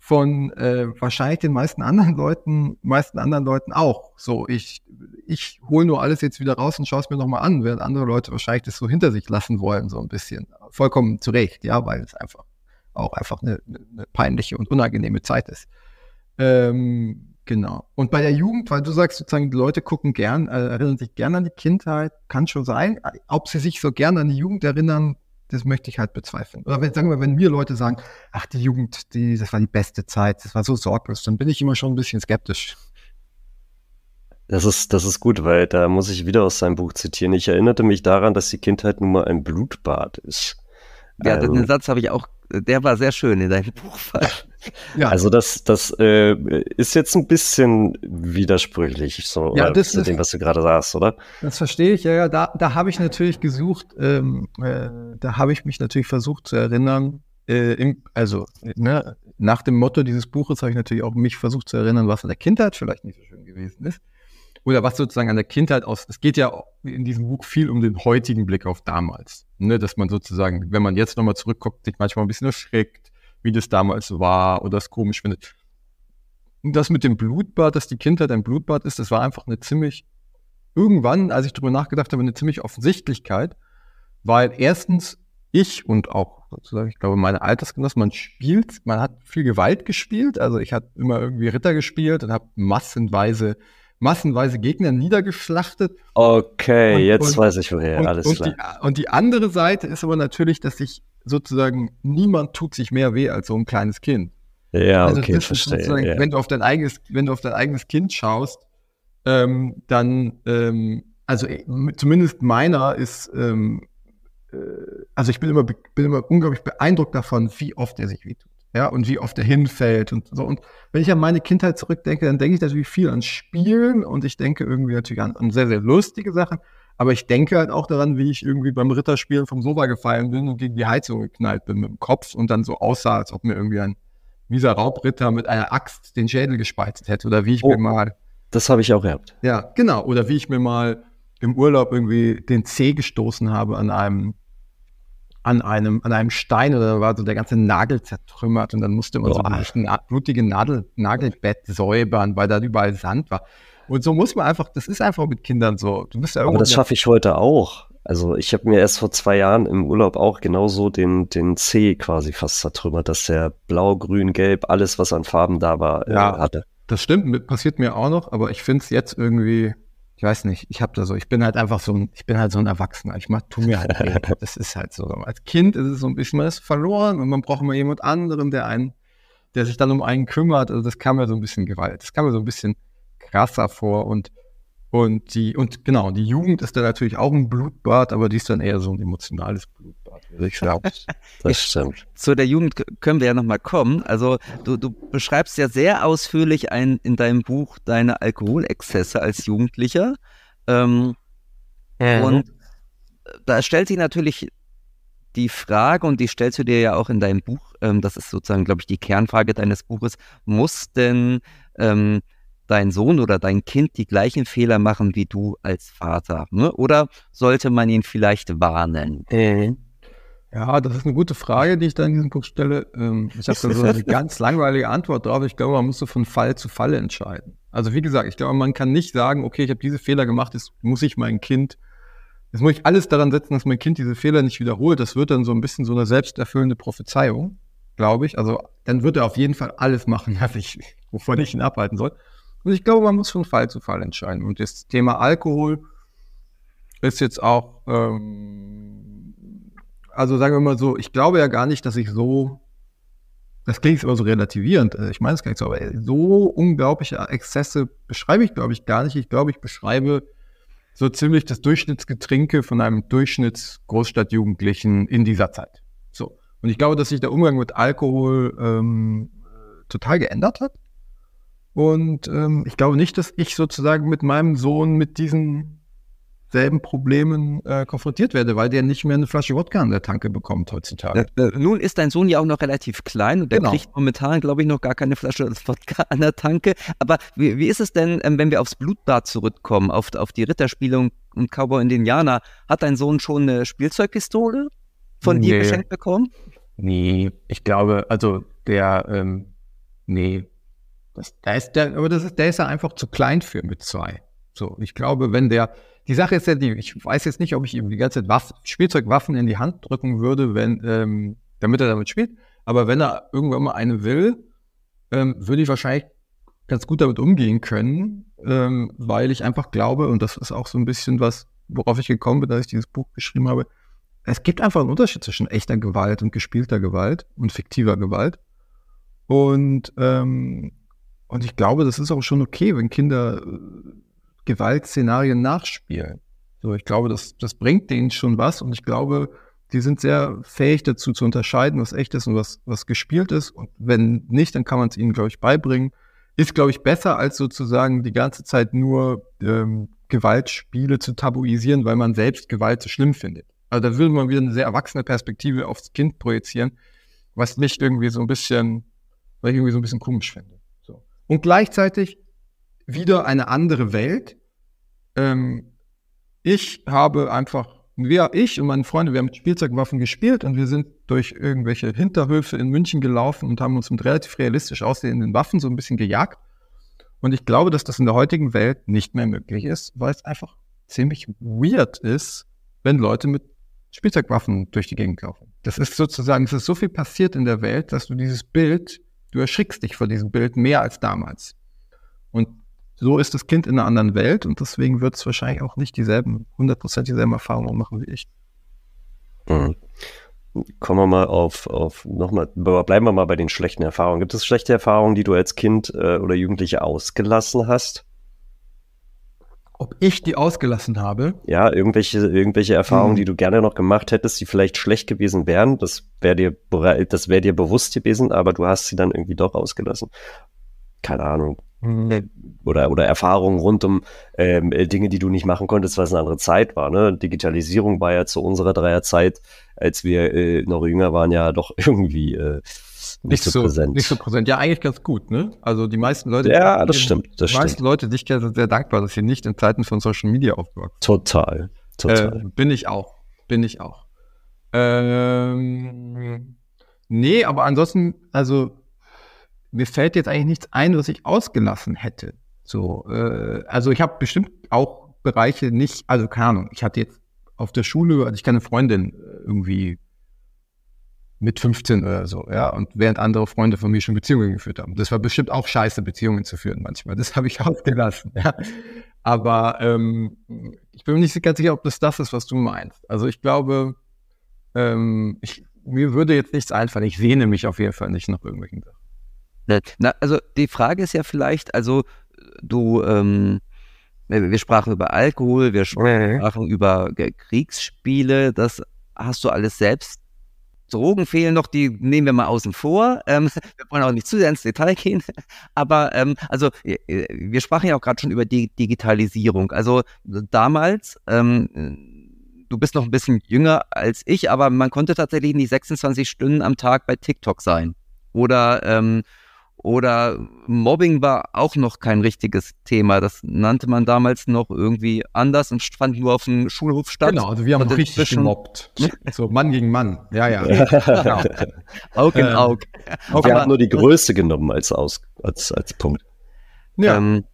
von äh, wahrscheinlich den meisten anderen Leuten, meisten anderen Leuten auch. So, ich, ich hole nur alles jetzt wieder raus und schaue es mir nochmal an, während andere Leute wahrscheinlich das so hinter sich lassen wollen, so ein bisschen. Vollkommen zu Recht, ja, weil es einfach auch einfach eine, eine peinliche und unangenehme Zeit ist. Ähm, genau. Und bei der Jugend, weil du sagst sozusagen, die Leute gucken gern, äh, erinnern sich gern an die Kindheit, kann schon sein. Ob sie sich so gern an die Jugend erinnern, das möchte ich halt bezweifeln. Oder wenn, sagen wir, wenn mir Leute sagen, ach, die Jugend, die, das war die beste Zeit, das war so sorglos, dann bin ich immer schon ein bisschen skeptisch. Das ist, das ist gut, weil da muss ich wieder aus seinem Buch zitieren. Ich erinnerte mich daran, dass die Kindheit nun mal ein Blutbad ist. Ja, also, den ähm, Satz habe ich auch, der war sehr schön in deinem Buch. Ja. Also das, das äh, ist jetzt ein bisschen widersprüchlich so, ja, das mit ist, dem, was du gerade sagst, oder? Das verstehe ich, ja, ja. Da, da habe ich natürlich gesucht, ähm, äh, da habe ich mich natürlich versucht zu erinnern, äh, im, also ne, nach dem Motto dieses Buches habe ich natürlich auch mich versucht zu erinnern, was an der Kindheit vielleicht nicht so schön gewesen ist. Oder was sozusagen an der Kindheit aus. Es geht ja in diesem Buch viel um den heutigen Blick auf damals. Ne, dass man sozusagen, wenn man jetzt nochmal zurückguckt, sich manchmal ein bisschen erschreckt wie das damals war oder es komisch findet. Und das mit dem Blutbad, dass die Kindheit ein Blutbad ist, das war einfach eine ziemlich, irgendwann, als ich drüber nachgedacht habe, eine ziemlich Offensichtlichkeit, weil erstens ich und auch sozusagen, ich glaube, meine Altersgenossen, man spielt, man hat viel Gewalt gespielt. Also ich habe immer irgendwie Ritter gespielt und habe massenweise, massenweise Gegner niedergeschlachtet. Okay, und, jetzt und, weiß ich woher, alles und klar. Die, und die andere Seite ist aber natürlich, dass ich sozusagen niemand tut sich mehr weh als so ein kleines Kind. Ja, also okay, verstehe. Ja. Wenn, du auf dein eigenes, wenn du auf dein eigenes Kind schaust, ähm, dann, ähm, also äh, zumindest meiner ist, ähm, äh, also ich bin immer, bin immer unglaublich beeindruckt davon, wie oft er sich wehtut. Ja, und wie oft er hinfällt und so. Und wenn ich an meine Kindheit zurückdenke, dann denke ich natürlich viel an Spielen und ich denke irgendwie natürlich an, an sehr, sehr lustige Sachen. Aber ich denke halt auch daran, wie ich irgendwie beim Ritterspielen vom Sofa gefallen bin und gegen die Heizung geknallt bin mit dem Kopf und dann so aussah, als ob mir irgendwie ein mieser Raubritter mit einer Axt den Schädel gespeizt hätte oder wie ich oh, mir mal. Das habe ich auch gehabt. Ja, genau. Oder wie ich mir mal im Urlaub irgendwie den Zeh gestoßen habe an einem an einem, an einem Stein oder da war so der ganze Nagel zertrümmert und dann musste man Boah. so ein blutiges Nadel, Nagelbett säubern, weil da überall Sand war. Und so muss man einfach, das ist einfach mit Kindern so. Du bist ja Aber das schaffe ich heute auch. Also ich habe mir erst vor zwei Jahren im Urlaub auch genauso den, den C quasi fast zertrümmert, dass der blau, grün, gelb, alles, was an Farben da war, äh, ja, äh, hatte. Das stimmt, passiert mir auch noch, aber ich finde es jetzt irgendwie, ich weiß nicht, ich habe da so, ich bin halt einfach so ein, ich bin halt so ein Erwachsener. Ich mach, tu mir halt weh. Das ist halt so. Als Kind ist es so ein bisschen, man ist verloren und man braucht immer jemand anderen, der einen, der sich dann um einen kümmert. Also das kam mir so ein bisschen Gewalt. Das kam mir so ein bisschen krasser vor und und die, und genau, die Jugend ist da natürlich auch ein Blutbad, aber die ist dann eher so ein emotionales Blutbad, ich glaube, das stimmt. Zu der Jugend können wir ja nochmal kommen. Also du, du beschreibst ja sehr ausführlich ein, in deinem Buch deine Alkoholexzesse als Jugendlicher. Ähm, mhm. Und äh, da stellt sich natürlich die Frage, und die stellst du dir ja auch in deinem Buch, ähm, das ist sozusagen, glaube ich, die Kernfrage deines Buches, muss denn ähm, dein Sohn oder dein Kind die gleichen Fehler machen wie du als Vater? Ne? Oder sollte man ihn vielleicht warnen? Mhm. Ja, das ist eine gute Frage, die ich da in diesem Buch stelle. Ähm, ich habe da so eine ganz langweilige Antwort drauf. Ich glaube, man muss so von Fall zu Fall entscheiden. Also wie gesagt, ich glaube, man kann nicht sagen, okay, ich habe diese Fehler gemacht, jetzt muss ich mein Kind, jetzt muss ich alles daran setzen, dass mein Kind diese Fehler nicht wiederholt. Das wird dann so ein bisschen so eine selbsterfüllende Prophezeiung, glaube ich. Also dann wird er auf jeden Fall alles machen, was ich, wovon ich ihn abhalten soll. Und also ich glaube, man muss von Fall zu Fall entscheiden. Und das Thema Alkohol ist jetzt auch, ähm, also sagen wir mal so, ich glaube ja gar nicht, dass ich so, das klingt jetzt immer so relativierend, äh, ich meine es gar nicht so, aber so unglaubliche Exzesse beschreibe ich, glaube ich, gar nicht. Ich glaube, ich beschreibe so ziemlich das Durchschnittsgetränke von einem Durchschnittsgroßstadtjugendlichen in dieser Zeit. So. Und ich glaube, dass sich der Umgang mit Alkohol ähm, total geändert hat. Und ähm, ich glaube nicht, dass ich sozusagen mit meinem Sohn mit diesen selben Problemen äh, konfrontiert werde, weil der nicht mehr eine Flasche Wodka an der Tanke bekommt heutzutage. Äh, äh, nun ist dein Sohn ja auch noch relativ klein und der genau. kriegt momentan, glaube ich, noch gar keine Flasche Wodka an der Tanke. Aber wie, wie ist es denn, ähm, wenn wir aufs Blutbad zurückkommen, auf, auf die Ritterspielung und Cowboy Indianer? Hat dein Sohn schon eine Spielzeugpistole von nee. dir geschenkt bekommen? Nee, ich glaube, also der, ähm, nee, das, da ist der, aber das ist, der ist ja einfach zu klein für mit zwei. So, ich glaube, wenn der, die Sache ist ja die, ich weiß jetzt nicht, ob ich ihm die ganze Zeit Waff, Spielzeugwaffen in die Hand drücken würde, wenn, ähm, damit er damit spielt. Aber wenn er irgendwann mal eine will, ähm, würde ich wahrscheinlich ganz gut damit umgehen können, ähm, weil ich einfach glaube, und das ist auch so ein bisschen was, worauf ich gekommen bin, als ich dieses Buch geschrieben habe, es gibt einfach einen Unterschied zwischen echter Gewalt und gespielter Gewalt und fiktiver Gewalt. Und ähm, und ich glaube, das ist auch schon okay, wenn Kinder äh, Gewaltszenarien nachspielen. So, ich glaube, das, das bringt denen schon was und ich glaube, die sind sehr fähig dazu zu unterscheiden, was echt ist und was, was gespielt ist. Und wenn nicht, dann kann man es ihnen, glaube ich, beibringen. Ist, glaube ich, besser, als sozusagen die ganze Zeit nur ähm, Gewaltspiele zu tabuisieren, weil man selbst Gewalt so schlimm findet. Also da würde man wieder eine sehr erwachsene Perspektive aufs Kind projizieren, was mich irgendwie so ein bisschen, weil ich irgendwie so ein bisschen komisch finde und gleichzeitig wieder eine andere Welt. Ähm, ich habe einfach, wir, ich und meine Freunde, wir haben mit Spielzeugwaffen gespielt und wir sind durch irgendwelche Hinterhöfe in München gelaufen und haben uns mit relativ realistisch aussehenden Waffen so ein bisschen gejagt. Und ich glaube, dass das in der heutigen Welt nicht mehr möglich ist, weil es einfach ziemlich weird ist, wenn Leute mit Spielzeugwaffen durch die Gegend laufen. Das ist sozusagen, es ist so viel passiert in der Welt, dass du dieses Bild Du erschrickst dich vor diesem Bild mehr als damals. Und so ist das Kind in einer anderen Welt und deswegen wird es wahrscheinlich auch nicht dieselben, 100% dieselben Erfahrungen machen wie ich. Mhm. Kommen wir mal auf, auf nochmal, bleiben wir mal bei den schlechten Erfahrungen. Gibt es schlechte Erfahrungen, die du als Kind äh, oder Jugendliche ausgelassen hast? ob ich die ausgelassen habe. Ja, irgendwelche, irgendwelche Erfahrungen, mhm. die hm. du gerne noch gemacht hättest, die vielleicht schlecht gewesen wären, das wäre dir, das wär dir bewusst gewesen, aber du hast sie dann irgendwie doch ausgelassen. Keine Ahnung. Mhm. Oder, oder Erfahrungen rund um ähm, äh, Dinge, die du nicht machen konntest, weil es eine andere Zeit war. Ne? Digitalisierung war ja zu unserer Dreierzeit, als wir äh, noch jünger waren, ja doch irgendwie äh, nicht, nicht so, präsent. Nicht so präsent. Ja, eigentlich ganz gut, ne? Also die meisten Leute. Ja, das stimmt. Das die meisten stimmt. Leute, dich sind sehr dankbar, dass sie nicht in Zeiten von Social Media aufwirken. Total. Total. Äh, bin ich auch. Bin ich auch. Ähm, nee, aber ansonsten, also mir fällt jetzt eigentlich nichts ein, was ich ausgelassen hätte. So, äh, also ich habe bestimmt auch Bereiche nicht, also keine Ahnung, ich hatte jetzt auf der Schule, hatte also ich keine Freundin äh, irgendwie mit 15 oder so, ja, und während andere Freunde von mir schon Beziehungen geführt haben. Das war bestimmt auch scheiße, Beziehungen zu führen manchmal. Das habe ich ausgelassen, ja. Aber ähm, ich bin mir nicht ganz sicher, ob das das ist, was du meinst. Also ich glaube, ähm, ich, mir würde jetzt nichts einfallen. Ich sehne mich auf jeden Fall nicht nach irgendwelchen Sachen. Ne, na, also die Frage ist ja vielleicht, also du, ähm, wir sprachen über Alkohol, wir mhm. sprachen über Kriegsspiele, das hast du alles selbst Drogen fehlen noch, die nehmen wir mal außen vor. Ähm, wir wollen auch nicht zu sehr ins Detail gehen. Aber ähm, also äh, äh, wir sprachen ja auch gerade schon über die Digitalisierung. Also damals, ähm, du bist noch ein bisschen jünger als ich, aber man konnte tatsächlich nicht 26 Stunden am Tag bei TikTok sein. Oder ähm, oder Mobbing war auch noch kein richtiges Thema. Das nannte man damals noch irgendwie anders und fand nur auf dem Schulhof statt. Genau, also wir haben richtig inzwischen... gemobbt. so Mann gegen Mann. Ja, ja. genau. Aug in ähm, Wir haben nur die Größe genommen als, Aus, als, als Punkt. Ja. Ähm,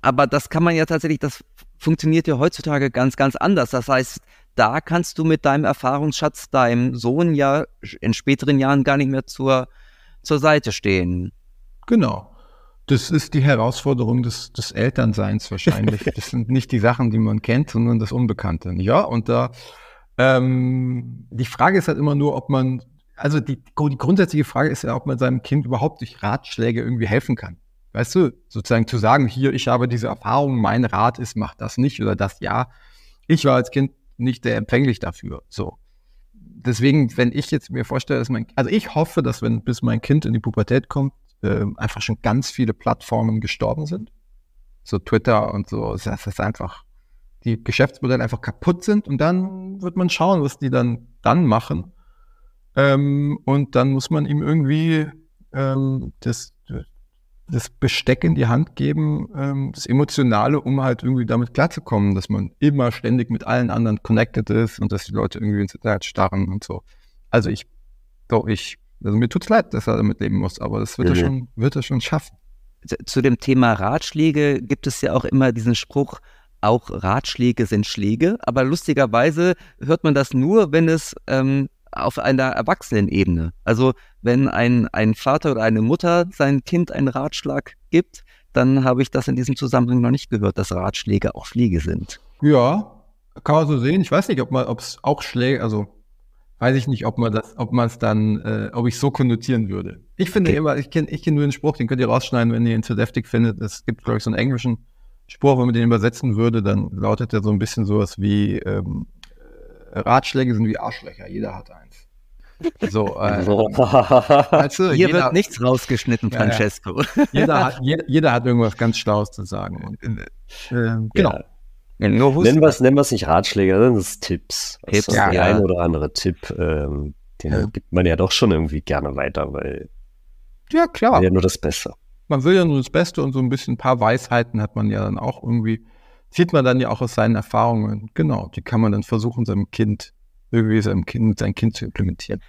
aber das kann man ja tatsächlich, das funktioniert ja heutzutage ganz, ganz anders. Das heißt, da kannst du mit deinem Erfahrungsschatz deinem Sohn ja in späteren Jahren gar nicht mehr zur zur Seite stehen. Genau. Das ist die Herausforderung des, des Elternseins wahrscheinlich. das sind nicht die Sachen, die man kennt, sondern das Unbekannte. Ja, und da ähm, die Frage ist halt immer nur, ob man, also die, die grundsätzliche Frage ist ja, ob man seinem Kind überhaupt durch Ratschläge irgendwie helfen kann. Weißt du, sozusagen zu sagen, hier, ich habe diese Erfahrung, mein Rat ist, mach das nicht oder das ja. Ich war als Kind nicht sehr empfänglich dafür. So deswegen, wenn ich jetzt mir vorstelle, dass mein, also ich hoffe, dass wenn bis mein Kind in die Pubertät kommt, äh, einfach schon ganz viele Plattformen gestorben sind. So Twitter und so, dass das einfach die Geschäftsmodelle einfach kaputt sind und dann wird man schauen, was die dann dann machen. Ähm, und dann muss man ihm irgendwie ähm, das das Besteck in die Hand geben, ähm, das Emotionale, um halt irgendwie damit klarzukommen, dass man immer ständig mit allen anderen connected ist und dass die Leute irgendwie ins Internet starren und so. Also ich, doch ich, also mir tut's leid, dass er damit leben muss, aber das wird mhm. er schon, wird er schon schaffen. Zu dem Thema Ratschläge gibt es ja auch immer diesen Spruch, auch Ratschläge sind Schläge, aber lustigerweise hört man das nur, wenn es ähm, auf einer Erwachsenenebene. Also wenn ein, ein Vater oder eine Mutter seinem Kind einen Ratschlag gibt, dann habe ich das in diesem Zusammenhang noch nicht gehört, dass Ratschläge auch Schläge sind. Ja, kann man so sehen. Ich weiß nicht, ob man, ob es auch Schläge, also weiß ich nicht, ob man das, ob man es dann, äh, ob ich so konnotieren würde. Ich finde okay. immer, ich kenne ich kenn nur den Spruch, den könnt ihr rausschneiden, wenn ihr ihn zu deftig findet. Es gibt, glaube ich, so einen englischen Spruch, wenn man den übersetzen würde, dann lautet er so ein bisschen sowas wie, ähm, Ratschläge sind wie Arschlöcher, jeder hat eins. So, äh, weißt Hier jeder, wird nichts rausgeschnitten, Francesco. Ja, ja. Jeder, hat, jeder, jeder, hat irgendwas ganz Schlaues zu sagen. Und, äh, ähm, genau. Ja. Nur nennen wir es nennen nicht Ratschläge, sondern es Tipps. Tipps also ja, der ein oder andere Tipp, ähm, den ja. gibt man ja doch schon irgendwie gerne weiter, weil ja klar, ja nur das Beste. Man will ja nur das Beste und so ein bisschen ein paar Weisheiten hat man ja dann auch irgendwie sieht man dann ja auch aus seinen Erfahrungen. Genau, die kann man dann versuchen, seinem Kind irgendwie seinem Kind, sein Kind zu implementieren.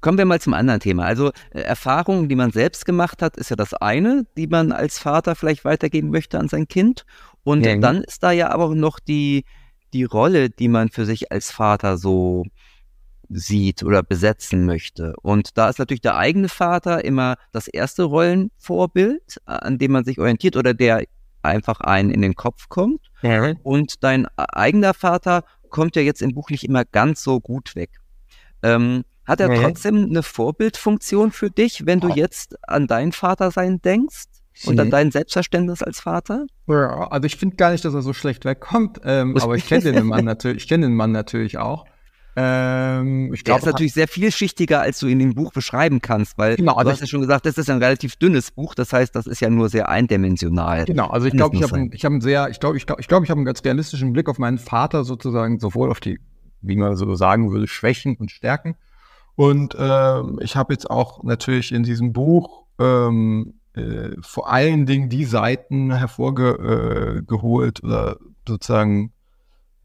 Kommen wir mal zum anderen Thema. Also äh, Erfahrungen, die man selbst gemacht hat, ist ja das eine, die man als Vater vielleicht weitergeben möchte an sein Kind. Und ja. dann ist da ja aber noch die, die Rolle, die man für sich als Vater so sieht oder besetzen möchte. Und da ist natürlich der eigene Vater immer das erste Rollenvorbild, an dem man sich orientiert oder der einfach einen in den Kopf kommt. Ja. Und dein äh, eigener Vater kommt ja jetzt im Buch nicht immer ganz so gut weg. Ähm, hat er ja. trotzdem eine Vorbildfunktion für dich, wenn du ah. jetzt an dein Vatersein denkst? Und an dein Selbstverständnis als Vater? Ja, also ich finde gar nicht, dass er so schlecht wegkommt, ähm, aber ich kenne den Mann ich kenne den Mann natürlich auch. Ähm, ich glaube, ist natürlich sehr vielschichtiger, als du in dem Buch beschreiben kannst, weil genau, du also hast ja schon gesagt, das ist ein relativ dünnes Buch, das heißt, das ist ja nur sehr eindimensional. Genau, also ich glaube, ich habe einen, hab einen sehr, ich glaube, ich glaube, ich, glaub, ich habe einen ganz realistischen Blick auf meinen Vater sozusagen, sowohl auf die, wie man so sagen würde, Schwächen und Stärken. Und ähm, ich habe jetzt auch natürlich in diesem Buch ähm, äh, vor allen Dingen die Seiten hervorgeholt äh, oder sozusagen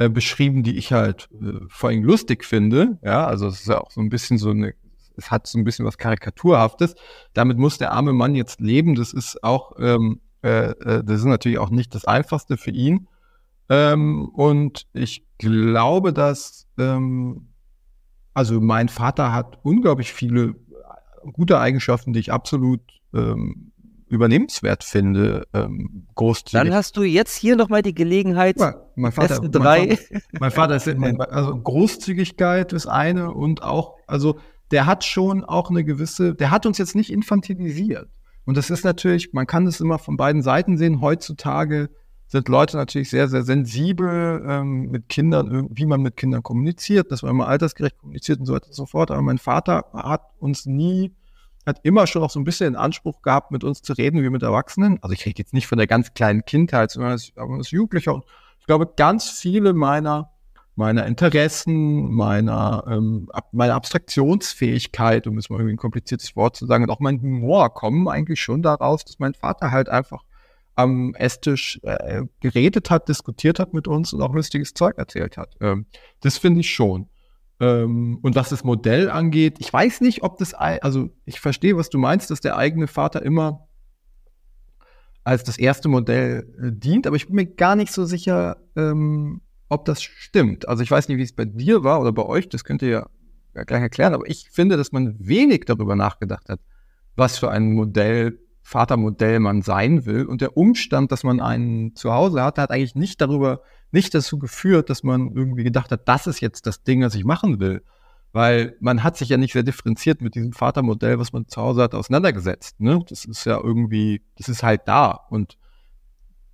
äh, beschrieben, die ich halt äh, vor allem lustig finde. Ja, also es ist ja auch so ein bisschen so eine, es hat so ein bisschen was Karikaturhaftes. Damit muss der arme Mann jetzt leben. Das ist auch, ähm, äh, äh das ist natürlich auch nicht das Einfachste für ihn. Ähm, und ich glaube, dass, ähm, also mein Vater hat unglaublich viele äh, gute Eigenschaften, die ich absolut ähm, übernehmenswert finde, ähm, großzügig. Dann hast du jetzt hier nochmal die Gelegenheit, ja. Mein Vater, Beste drei. Mein, mein Vater, ist mein, also Großzügigkeit ist eine und auch, also der hat schon auch eine gewisse, der hat uns jetzt nicht infantilisiert. Und das ist natürlich, man kann das immer von beiden Seiten sehen. Heutzutage sind Leute natürlich sehr, sehr sensibel ähm, mit Kindern, wie man mit Kindern kommuniziert, dass man immer altersgerecht kommuniziert und so weiter und so fort. Aber mein Vater hat uns nie, hat immer schon auch so ein bisschen den Anspruch gehabt, mit uns zu reden wie mit Erwachsenen. Also ich rede jetzt nicht von der ganz kleinen Kindheit, sondern als, als Jugendlicher und ich glaube, ganz viele meiner, meiner Interessen, meiner, ähm, meiner Abstraktionsfähigkeit, um es mal irgendwie ein kompliziertes Wort zu sagen, und auch mein Humor kommen eigentlich schon daraus, dass mein Vater halt einfach am Esstisch äh, geredet hat, diskutiert hat mit uns und auch lustiges Zeug erzählt hat. Ähm, das finde ich schon. Ähm, und was das Modell angeht, ich weiß nicht, ob das, also ich verstehe, was du meinst, dass der eigene Vater immer als das erste Modell äh, dient, aber ich bin mir gar nicht so sicher, ähm, ob das stimmt. Also ich weiß nicht, wie es bei dir war oder bei euch, das könnt ihr ja gleich erklären, aber ich finde, dass man wenig darüber nachgedacht hat, was für ein Modell, Vatermodell man sein will. Und der Umstand, dass man einen zu Hause hatte, hat eigentlich nicht darüber, nicht dazu geführt, dass man irgendwie gedacht hat, das ist jetzt das Ding, was ich machen will weil man hat sich ja nicht sehr differenziert mit diesem Vatermodell, was man zu Hause hat, auseinandergesetzt. Ne? Das ist ja irgendwie, das ist halt da und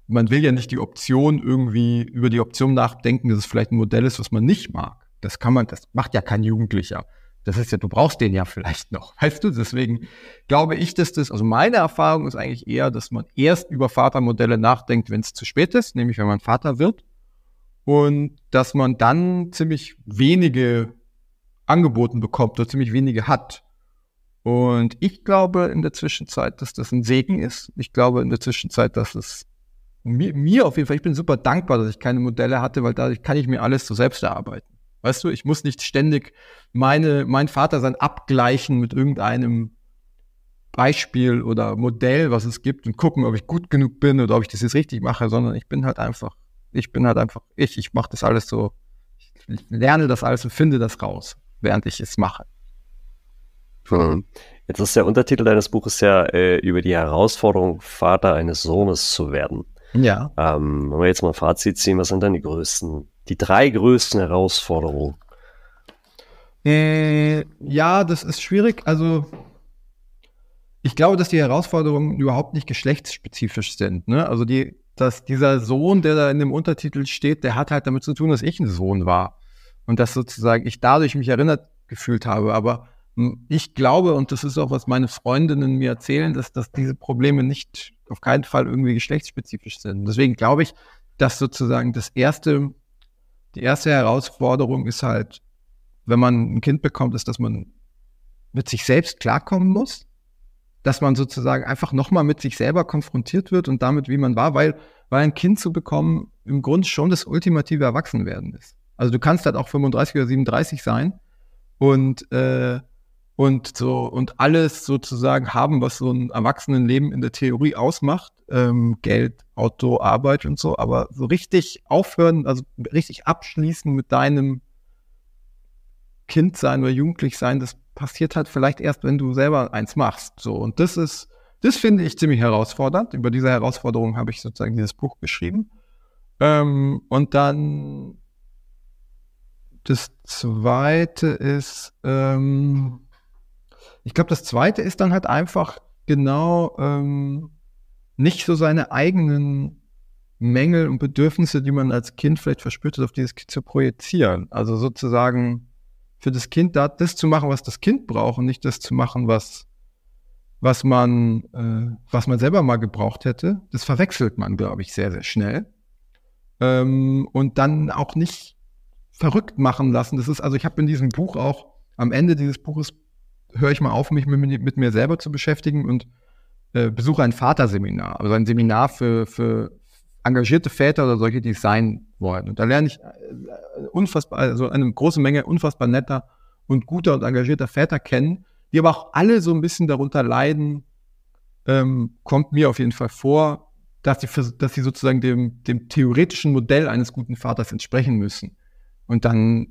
man will ja nicht die Option irgendwie über die Option nachdenken, dass es vielleicht ein Modell ist, was man nicht mag. Das kann man, das macht ja kein Jugendlicher. Das ist ja, du brauchst den ja vielleicht noch, weißt du? Deswegen glaube ich, dass das, also meine Erfahrung ist eigentlich eher, dass man erst über Vatermodelle nachdenkt, wenn es zu spät ist, nämlich wenn man Vater wird. Und dass man dann ziemlich wenige angeboten bekommt oder ziemlich wenige hat. Und ich glaube in der Zwischenzeit, dass das ein Segen ist. Ich glaube in der Zwischenzeit, dass es mir, mir auf jeden Fall, ich bin super dankbar, dass ich keine Modelle hatte, weil dadurch kann ich mir alles so selbst erarbeiten. Weißt du, ich muss nicht ständig meine, mein Vater sein abgleichen mit irgendeinem Beispiel oder Modell, was es gibt und gucken, ob ich gut genug bin oder ob ich das jetzt richtig mache, sondern ich bin halt einfach, ich bin halt einfach ich, ich mache das alles so, ich lerne das alles und finde das raus während ich es mache. Hm. Jetzt ist der Untertitel deines Buches ja äh, über die Herausforderung, Vater eines Sohnes zu werden. Ja. Ähm, wenn wir jetzt mal ein Fazit ziehen, was sind dann die größten, die drei größten Herausforderungen? Äh, ja, das ist schwierig. Also ich glaube, dass die Herausforderungen überhaupt nicht geschlechtsspezifisch sind. Ne? Also die, dass dieser Sohn, der da in dem Untertitel steht, der hat halt damit zu tun, dass ich ein Sohn war und dass sozusagen ich dadurch mich erinnert gefühlt habe. Aber hm, ich glaube, und das ist auch, was meine Freundinnen mir erzählen, dass, dass diese Probleme nicht auf keinen Fall irgendwie geschlechtsspezifisch sind. Deswegen glaube ich, dass sozusagen das erste, die erste Herausforderung ist halt, wenn man ein Kind bekommt, ist, dass man mit sich selbst klarkommen muss, dass man sozusagen einfach nochmal mit sich selber konfrontiert wird und damit, wie man war, weil, weil ein Kind zu bekommen im Grunde schon das ultimative Erwachsenwerden ist. Also du kannst halt auch 35 oder 37 sein und, äh, und so und alles sozusagen haben, was so ein Erwachsenenleben in der Theorie ausmacht. Ähm, Geld, Auto, Arbeit und so, aber so richtig aufhören, also richtig abschließen mit deinem Kind sein oder jugendlich sein, das passiert halt vielleicht erst, wenn du selber eins machst. So, und das ist, das finde ich ziemlich herausfordernd. Über diese Herausforderung habe ich sozusagen dieses Buch geschrieben. Ähm, und dann das zweite ist, ähm, ich glaube, das zweite ist dann halt einfach genau ähm, nicht so seine eigenen Mängel und Bedürfnisse, die man als Kind vielleicht verspürt hat, auf dieses Kind zu projizieren. Also sozusagen für das Kind da das zu machen, was das Kind braucht und nicht das zu machen, was, was, man, äh, was man selber mal gebraucht hätte. Das verwechselt man, glaube ich, sehr, sehr schnell. Ähm, und dann auch nicht verrückt machen lassen. Das ist, also ich habe in diesem Buch auch, am Ende dieses Buches höre ich mal auf, mich mit, mit mir selber zu beschäftigen und äh, besuche ein Vaterseminar, also ein Seminar für, für engagierte Väter oder solche, die es sein wollen. Und da lerne ich äh, unfassbar, also eine große Menge unfassbar netter und guter und engagierter Väter kennen, die aber auch alle so ein bisschen darunter leiden, ähm, kommt mir auf jeden Fall vor, dass sie, dass sie sozusagen dem, dem theoretischen Modell eines guten Vaters entsprechen müssen. Und dann,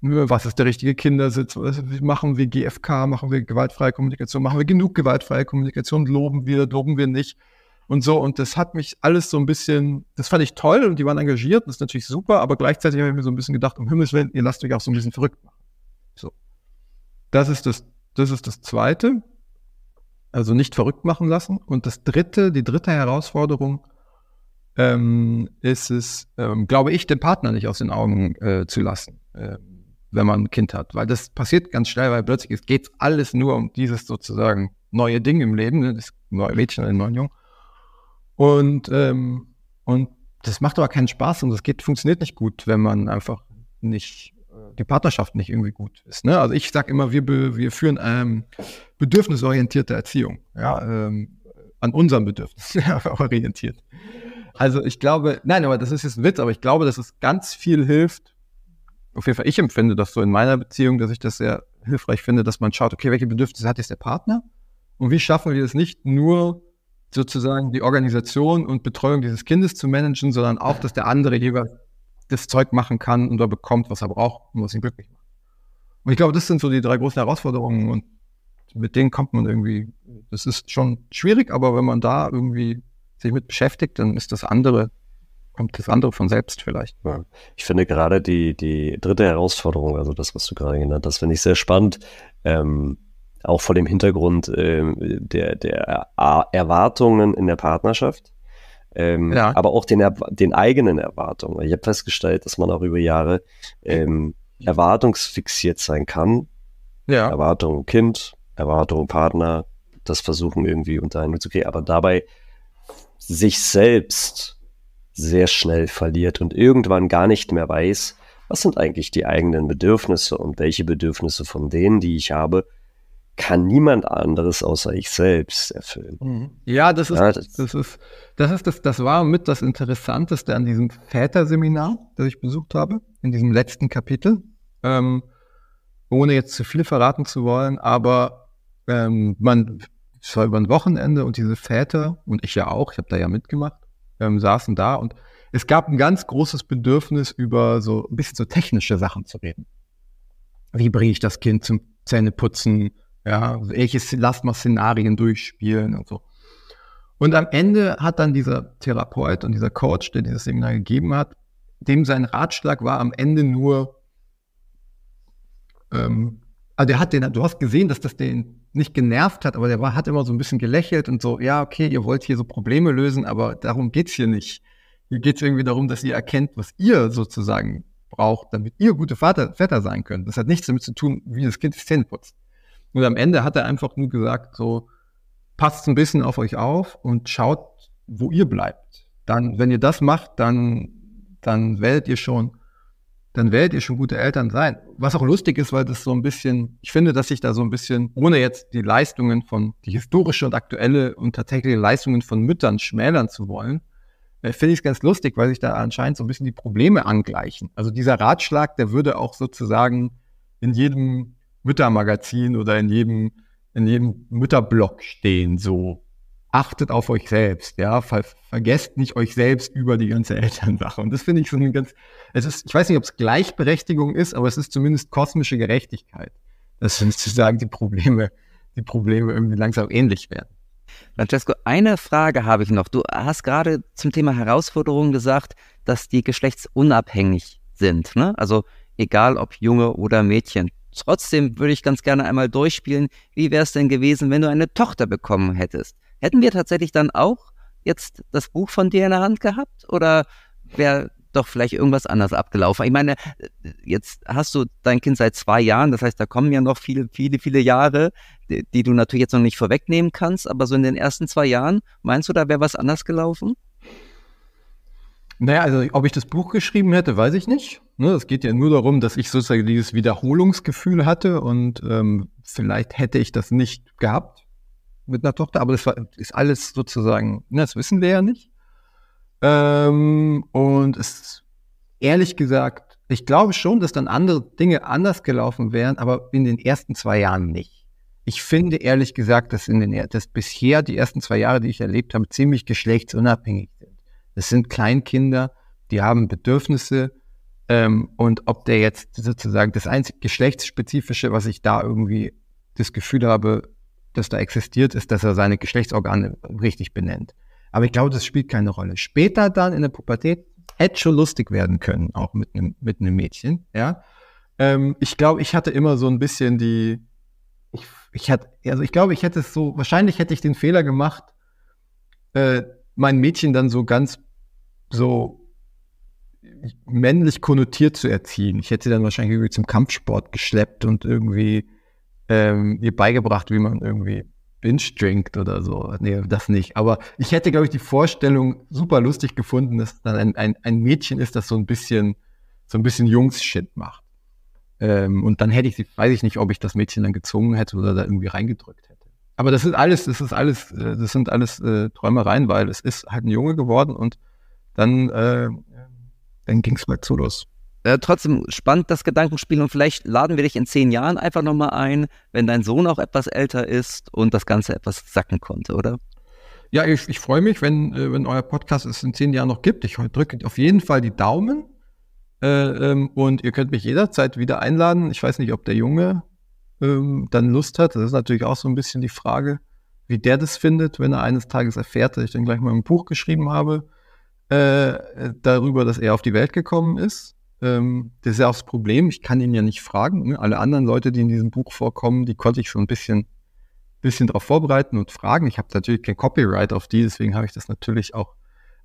ne, was ist der richtige Kindersitz? machen wir GFK? Machen wir gewaltfreie Kommunikation? Machen wir genug gewaltfreie Kommunikation? Loben wir, loben wir nicht? Und so, und das hat mich alles so ein bisschen, das fand ich toll und die waren engagiert, das ist natürlich super, aber gleichzeitig habe ich mir so ein bisschen gedacht, um Himmels Willen, ihr lasst euch auch so ein bisschen verrückt machen. So. Das ist das, das ist das Zweite. Also nicht verrückt machen lassen. Und das dritte, die dritte Herausforderung ähm, ist es, ähm, glaube ich, den Partner nicht aus den Augen äh, zu lassen, äh, wenn man ein Kind hat. Weil das passiert ganz schnell, weil plötzlich geht es alles nur um dieses sozusagen neue Ding im Leben, ne? das neue Mädchen, den neuen Jungen. Und, ähm, und das macht aber keinen Spaß und das geht, funktioniert nicht gut, wenn man einfach nicht äh, die Partnerschaft nicht irgendwie gut ist. Ne? Also ich sage immer, wir, wir führen ähm, bedürfnisorientierte Erziehung, ja, ähm, an unseren Bedürfnissen orientiert. Also ich glaube, nein, aber das ist jetzt ein Witz, aber ich glaube, dass es ganz viel hilft. Auf jeden Fall, ich empfinde das so in meiner Beziehung, dass ich das sehr hilfreich finde, dass man schaut, okay, welche Bedürfnisse hat jetzt der Partner? Und wie schaffen wir es nicht nur sozusagen die Organisation und Betreuung dieses Kindes zu managen, sondern auch, dass der andere jeweils das Zeug machen kann und da bekommt, was er braucht und was ihn glücklich macht. Und ich glaube, das sind so die drei großen Herausforderungen und mit denen kommt man irgendwie. Das ist schon schwierig, aber wenn man da irgendwie sich mit beschäftigt, dann ist das andere, kommt das andere von selbst vielleicht. Ja. Ich finde gerade die, die dritte Herausforderung, also das, was du gerade genannt hast, finde ich sehr spannend. Ähm, auch vor dem Hintergrund äh, der, der Erwartungen in der Partnerschaft. Ähm, ja. aber auch den, den, eigenen Erwartungen. Ich habe festgestellt, dass man auch über Jahre ähm, erwartungsfixiert sein kann. Ja. Erwartung Kind, Erwartung Partner, das versuchen irgendwie unter einen zu kriegen, aber dabei sich selbst sehr schnell verliert und irgendwann gar nicht mehr weiß, was sind eigentlich die eigenen Bedürfnisse und welche Bedürfnisse von denen, die ich habe, kann niemand anderes außer ich selbst erfüllen. Mhm. Ja, das ist, ja, das, das, ist, das, ist das, das war mit das Interessanteste an diesem Väterseminar, das ich besucht habe, in diesem letzten Kapitel. Ähm, ohne jetzt zu viel verraten zu wollen, aber ähm, man es war über ein Wochenende und diese Väter und ich ja auch, ich habe da ja mitgemacht, ähm, saßen da und es gab ein ganz großes Bedürfnis, über so ein bisschen so technische Sachen zu reden. Wie bringe ich das Kind zum Zähneputzen? Ja, welches lasst mal Szenarien durchspielen und so. Und am Ende hat dann dieser Therapeut und dieser Coach, der dieses Seminar gegeben hat, dem sein Ratschlag war am Ende nur, ähm, also der hat den, du hast gesehen, dass das den nicht genervt hat, aber der war, hat immer so ein bisschen gelächelt und so, ja, okay, ihr wollt hier so Probleme lösen, aber darum geht's hier nicht. Hier geht's irgendwie darum, dass ihr erkennt, was ihr sozusagen braucht, damit ihr gute Vater, Väter sein könnt. Das hat nichts damit zu tun, wie das Kind die Zähne putzt. Und am Ende hat er einfach nur gesagt, so, passt ein bisschen auf euch auf und schaut, wo ihr bleibt. Dann, wenn ihr das macht, dann, dann werdet ihr schon dann werdet ihr schon gute Eltern sein. Was auch lustig ist, weil das so ein bisschen, ich finde, dass sich da so ein bisschen, ohne jetzt die Leistungen von, die historische und aktuelle und tatsächliche Leistungen von Müttern schmälern zu wollen, äh, finde ich es ganz lustig, weil sich da anscheinend so ein bisschen die Probleme angleichen. Also dieser Ratschlag, der würde auch sozusagen in jedem Müttermagazin oder in jedem, in jedem Mütterblock stehen, so achtet auf euch selbst, ja, Ver vergesst nicht euch selbst über die ganze Elternsache. Und das finde ich schon ganz, es ist, ich weiß nicht, ob es Gleichberechtigung ist, aber es ist zumindest kosmische Gerechtigkeit, dass sozusagen die Probleme, die Probleme irgendwie langsam ähnlich werden. Francesco, eine Frage habe ich noch. Du hast gerade zum Thema Herausforderungen gesagt, dass die geschlechtsunabhängig sind, ne? Also egal ob Junge oder Mädchen. Trotzdem würde ich ganz gerne einmal durchspielen, wie wäre es denn gewesen, wenn du eine Tochter bekommen hättest? Hätten wir tatsächlich dann auch jetzt das Buch von dir in der Hand gehabt oder wäre doch vielleicht irgendwas anders abgelaufen? Ich meine, jetzt hast du dein Kind seit zwei Jahren, das heißt, da kommen ja noch viele, viele, viele Jahre, die, die du natürlich jetzt noch nicht vorwegnehmen kannst, aber so in den ersten zwei Jahren, meinst du, da wäre was anders gelaufen? Naja, also ob ich das Buch geschrieben hätte, weiß ich nicht. Ne? es geht ja nur darum, dass ich sozusagen dieses Wiederholungsgefühl hatte und ähm, vielleicht hätte ich das nicht gehabt mit einer Tochter, aber das war, ist alles sozusagen, ne, das wissen wir ja nicht. Ähm, und es, ehrlich gesagt, ich glaube schon, dass dann andere Dinge anders gelaufen wären, aber in den ersten zwei Jahren nicht. Ich finde ehrlich gesagt, dass, in den, dass bisher die ersten zwei Jahre, die ich erlebt habe, ziemlich geschlechtsunabhängig sind. Das sind Kleinkinder, die haben Bedürfnisse, ähm, und ob der jetzt sozusagen das einzige Geschlechtsspezifische, was ich da irgendwie das Gefühl habe, das da existiert, ist, dass er seine Geschlechtsorgane richtig benennt. Aber ich glaube, das spielt keine Rolle. Später dann in der Pubertät hätte schon lustig werden können, auch mit einem mit einem Mädchen. Ja, ähm, ich glaube, ich hatte immer so ein bisschen die, ich, ich hatte, also ich glaube, ich hätte es so, wahrscheinlich hätte ich den Fehler gemacht, äh, mein Mädchen dann so ganz so männlich konnotiert zu erziehen. Ich hätte sie dann wahrscheinlich irgendwie zum Kampfsport geschleppt und irgendwie ähm, mir beigebracht, wie man irgendwie binge-drinkt oder so. Nee, das nicht. Aber ich hätte, glaube ich, die Vorstellung super lustig gefunden, dass dann ein, ein, ein Mädchen ist, das so ein bisschen, so ein bisschen Jungs-Shit macht. Ähm, und dann hätte ich sie, weiß ich nicht, ob ich das Mädchen dann gezwungen hätte oder da irgendwie reingedrückt hätte. Aber das ist alles, das ist alles, äh, das sind alles äh, Träumereien, weil es ist halt ein Junge geworden und dann, äh, dann ging es mal halt zu los. Äh, trotzdem spannend das Gedankenspiel und vielleicht laden wir dich in zehn Jahren einfach nochmal ein, wenn dein Sohn auch etwas älter ist und das Ganze etwas sacken konnte, oder? Ja, ich, ich freue mich, wenn, äh, wenn euer Podcast es in zehn Jahren noch gibt. Ich drücke auf jeden Fall die Daumen äh, ähm, und ihr könnt mich jederzeit wieder einladen. Ich weiß nicht, ob der Junge ähm, dann Lust hat. Das ist natürlich auch so ein bisschen die Frage, wie der das findet, wenn er eines Tages erfährt, dass ich dann gleich mal ein Buch geschrieben habe äh, darüber, dass er auf die Welt gekommen ist. Ähm, das ist ja auch das Problem. Ich kann ihn ja nicht fragen. Ne? Alle anderen Leute, die in diesem Buch vorkommen, die konnte ich schon ein bisschen, bisschen darauf vorbereiten und fragen. Ich habe natürlich kein Copyright auf die, deswegen habe ich das natürlich auch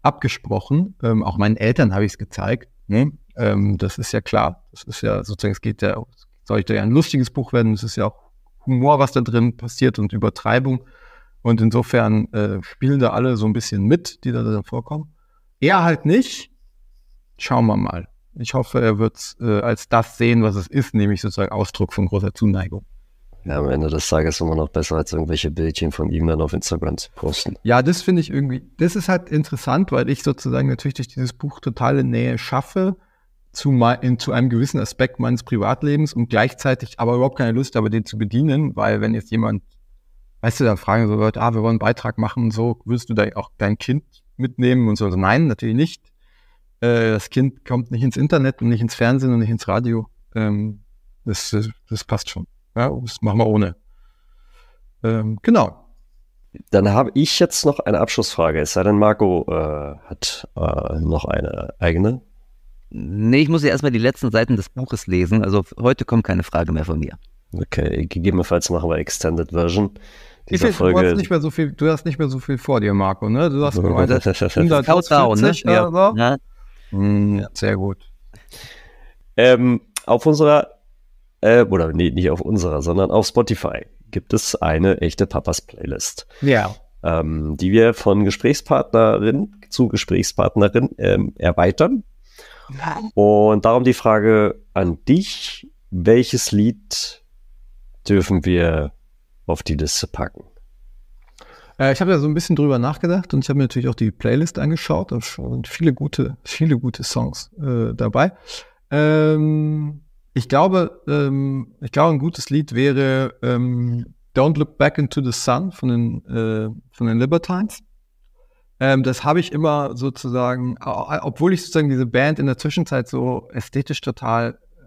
abgesprochen. Ähm, auch meinen Eltern habe ich es gezeigt. Ne? Ähm, das ist ja klar. Das ist ja sozusagen, es geht ja, sollte ja ein lustiges Buch werden. Es ist ja auch Humor, was da drin passiert und Übertreibung. Und insofern äh, spielen da alle so ein bisschen mit, die da drin vorkommen. Er halt nicht. Schauen wir mal. Ich hoffe, er wird es äh, als das sehen, was es ist, nämlich sozusagen Ausdruck von großer Zuneigung. Ja, am Ende des Tages immer noch besser, als irgendwelche Bildchen von ihm dann auf Instagram zu posten. Ja, das finde ich irgendwie, das ist halt interessant, weil ich sozusagen natürlich durch dieses Buch totale Nähe schaffe zu, in, zu einem gewissen Aspekt meines Privatlebens und gleichzeitig aber überhaupt keine Lust habe, den zu bedienen, weil wenn jetzt jemand, weißt du, da fragen so Leute, ah, wir wollen einen Beitrag machen und so, würdest du da auch dein Kind mitnehmen und so. Also nein, natürlich nicht. Äh, das Kind kommt nicht ins Internet und nicht ins Fernsehen und nicht ins Radio. Ähm, das, das passt schon. Ja, das machen wir ohne. Ähm, genau. Dann habe ich jetzt noch eine Abschlussfrage. Es sei denn, Marco äh, hat äh, noch eine eigene. Nee, ich muss ja erstmal die letzten Seiten des Buches lesen. Also heute kommt keine Frage mehr von mir. Okay, gegebenenfalls machen wir Extended Version. Dieser viel, Folge. Du, hast nicht mehr so viel, du hast nicht mehr so viel vor dir, Marco, ne? Du hast gemeint, 140, oder So. Ja. Also. Hm, sehr gut. Ähm, auf unserer, äh, oder nee, nicht auf unserer, sondern auf Spotify gibt es eine echte Papas-Playlist. Ja. Ähm, die wir von Gesprächspartnerin zu Gesprächspartnerin ähm, erweitern. Und darum die Frage an dich: Welches Lied dürfen wir auf die Liste packen? Äh, ich habe da so ein bisschen drüber nachgedacht und ich habe mir natürlich auch die Playlist angeschaut. und sind viele gute, viele gute Songs äh, dabei. Ähm, ich glaube, ähm, ich glaube, ein gutes Lied wäre ähm, Don't Look Back into the Sun von den, äh, von den Libertines. Ähm, das habe ich immer sozusagen, obwohl ich sozusagen diese Band in der Zwischenzeit so ästhetisch total äh,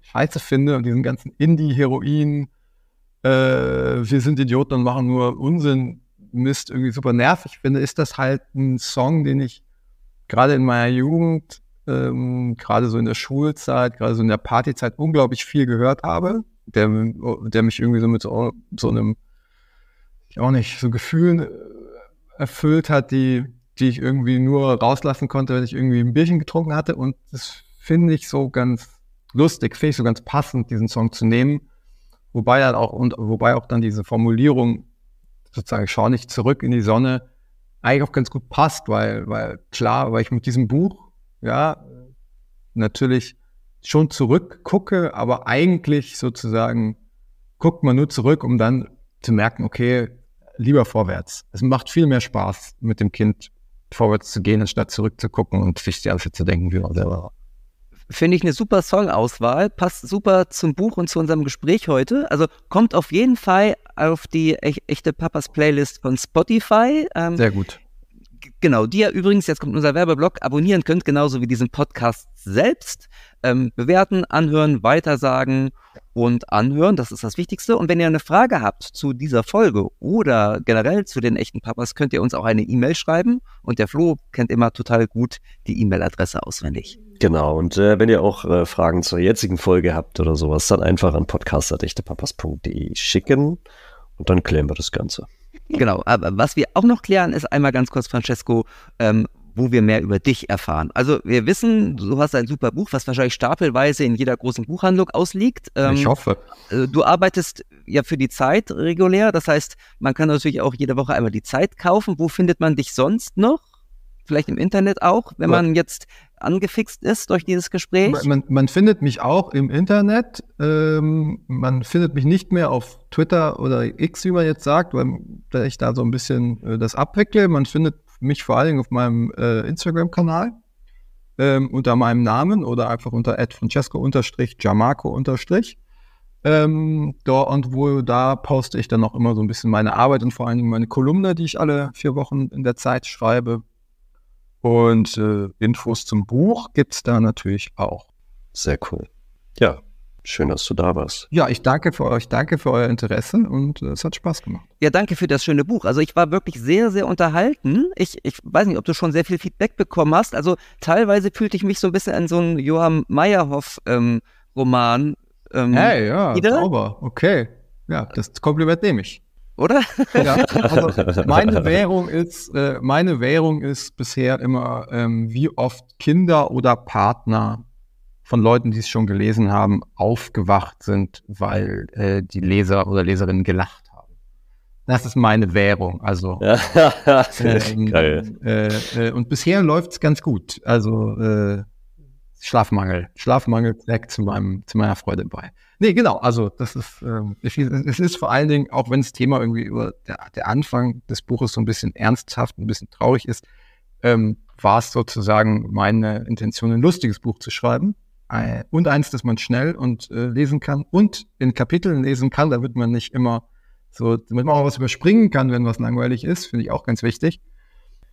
scheiße finde und diesen ganzen Indie-Heroin, äh, wir sind Idioten und machen nur Unsinn Mist irgendwie super nervig finde, ist das halt ein Song, den ich gerade in meiner Jugend, ähm, gerade so in der Schulzeit, gerade so in der Partyzeit unglaublich viel gehört habe, der, der mich irgendwie so mit so, so einem, ich auch nicht, so Gefühlen äh, erfüllt hat, die, die ich irgendwie nur rauslassen konnte, wenn ich irgendwie ein Bierchen getrunken hatte. Und das finde ich so ganz lustig, finde ich so ganz passend, diesen Song zu nehmen. Wobei halt auch, und wobei auch dann diese Formulierung sozusagen schau nicht zurück in die Sonne eigentlich auch ganz gut passt, weil, weil klar, weil ich mit diesem Buch, ja, natürlich schon zurückgucke, aber eigentlich sozusagen guckt man nur zurück, um dann zu merken, okay, lieber vorwärts. Es macht viel mehr Spaß, mit dem Kind vorwärts zu gehen, anstatt zurückzugucken und sich die ganze Zeit zu denken, wie man selber war. Finde ich eine super Songauswahl, passt super zum Buch und zu unserem Gespräch heute. Also kommt auf jeden Fall auf die e-, echte Papas Playlist von Spotify. Ähm, Sehr gut. Genau, die ihr übrigens, jetzt kommt unser Werbeblock, abonnieren könnt, genauso wie diesen Podcast selbst. Ähm, bewerten, anhören, weitersagen und anhören, das ist das Wichtigste. Und wenn ihr eine Frage habt zu dieser Folge oder generell zu den echten Papas, könnt ihr uns auch eine E-Mail schreiben. Und der Flo kennt immer total gut die E-Mail-Adresse auswendig. Genau, und äh, wenn ihr auch äh, Fragen zur jetzigen Folge habt oder sowas, dann einfach an podcast.echtepapas.de schicken und dann klären wir das Ganze. Genau, aber was wir auch noch klären, ist einmal ganz kurz, Francesco, ähm, wo wir mehr über dich erfahren. Also wir wissen, du hast ein super Buch, was wahrscheinlich stapelweise in jeder großen Buchhandlung ausliegt. Ähm, ich hoffe. Äh, du arbeitest ja für die Zeit regulär, das heißt, man kann natürlich auch jede Woche einmal die Zeit kaufen. Wo findet man dich sonst noch? vielleicht im Internet auch, wenn man jetzt angefixt ist durch dieses Gespräch? Man, man findet mich auch im Internet. Ähm, man findet mich nicht mehr auf Twitter oder X, wie man jetzt sagt, weil ich da so ein bisschen äh, das abwickle. Man findet mich vor allen Dingen auf meinem äh, Instagram-Kanal ähm, unter meinem Namen oder einfach unter francesco-jamarco- ähm, da und wo, da poste ich dann auch immer so ein bisschen meine Arbeit und vor allen Dingen meine Kolumne, die ich alle vier Wochen in der Zeit schreibe. Und äh, Infos zum Buch gibt es da natürlich auch. Sehr cool. Ja, schön, dass du da warst. Ja, ich danke für euch, danke für euer Interesse und äh, es hat Spaß gemacht. Ja, danke für das schöne Buch. Also ich war wirklich sehr, sehr unterhalten. Ich, ich weiß nicht, ob du schon sehr viel Feedback bekommen hast. Also teilweise fühlte ich mich so ein bisschen an so einen Johann Meyerhoff-Roman. Ähm, ähm, hey, ja, sauber, okay. Ja, das Kompliment nehme ich oder? Ja, also meine Währung ist, äh, meine Währung ist bisher immer, ähm, wie oft Kinder oder Partner von Leuten, die es schon gelesen haben, aufgewacht sind, weil äh, die Leser oder Leserinnen gelacht haben. das ist meine Währung. Also ja, ähm, äh, äh, und bisher läuft es ganz gut. Also äh, Schlafmangel. Schlafmangel trägt zu meinem, zu meiner Freude bei. Nee, genau. Also das ist, ähm, es ist vor allen Dingen, auch wenn das Thema irgendwie über der, der Anfang des Buches so ein bisschen ernsthaft, ein bisschen traurig ist, ähm, war es sozusagen meine Intention, ein lustiges Buch zu schreiben. Äh, und eins, das man schnell und äh, lesen kann und in Kapiteln lesen kann, damit man nicht immer so, damit man auch was überspringen kann, wenn was langweilig ist, finde ich auch ganz wichtig.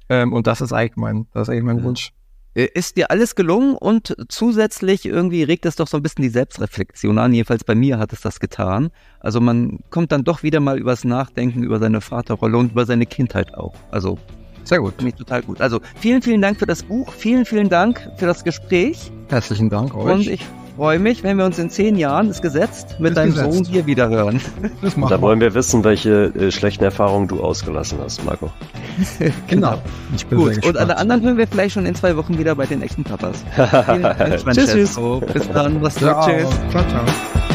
Ähm, und das ist eigentlich mein, das ist eigentlich mein Wunsch. Äh, ist dir alles gelungen und zusätzlich irgendwie regt es doch so ein bisschen die Selbstreflexion an. Jedenfalls bei mir hat es das getan. Also man kommt dann doch wieder mal übers Nachdenken über seine Vaterrolle und über seine Kindheit auch. Also sehr gut. Finde ich total gut. Also vielen, vielen Dank für das Buch. Vielen, vielen Dank für das Gespräch. Herzlichen Dank euch. Und ich freue mich, wenn wir uns in zehn Jahren, ist gesetzt, mit ist deinem gesetzt. Sohn hier wieder hören. Das machen da wollen wir wissen, welche äh, schlechten Erfahrungen du ausgelassen hast, Marco. Genau. genau. Ich bin Gut, und alle anderen hören wir vielleicht schon in zwei Wochen wieder bei den echten Papas. Dank, tschüss, tschüss. Bis dann, was ciao. Tschüss. Ciao, ciao.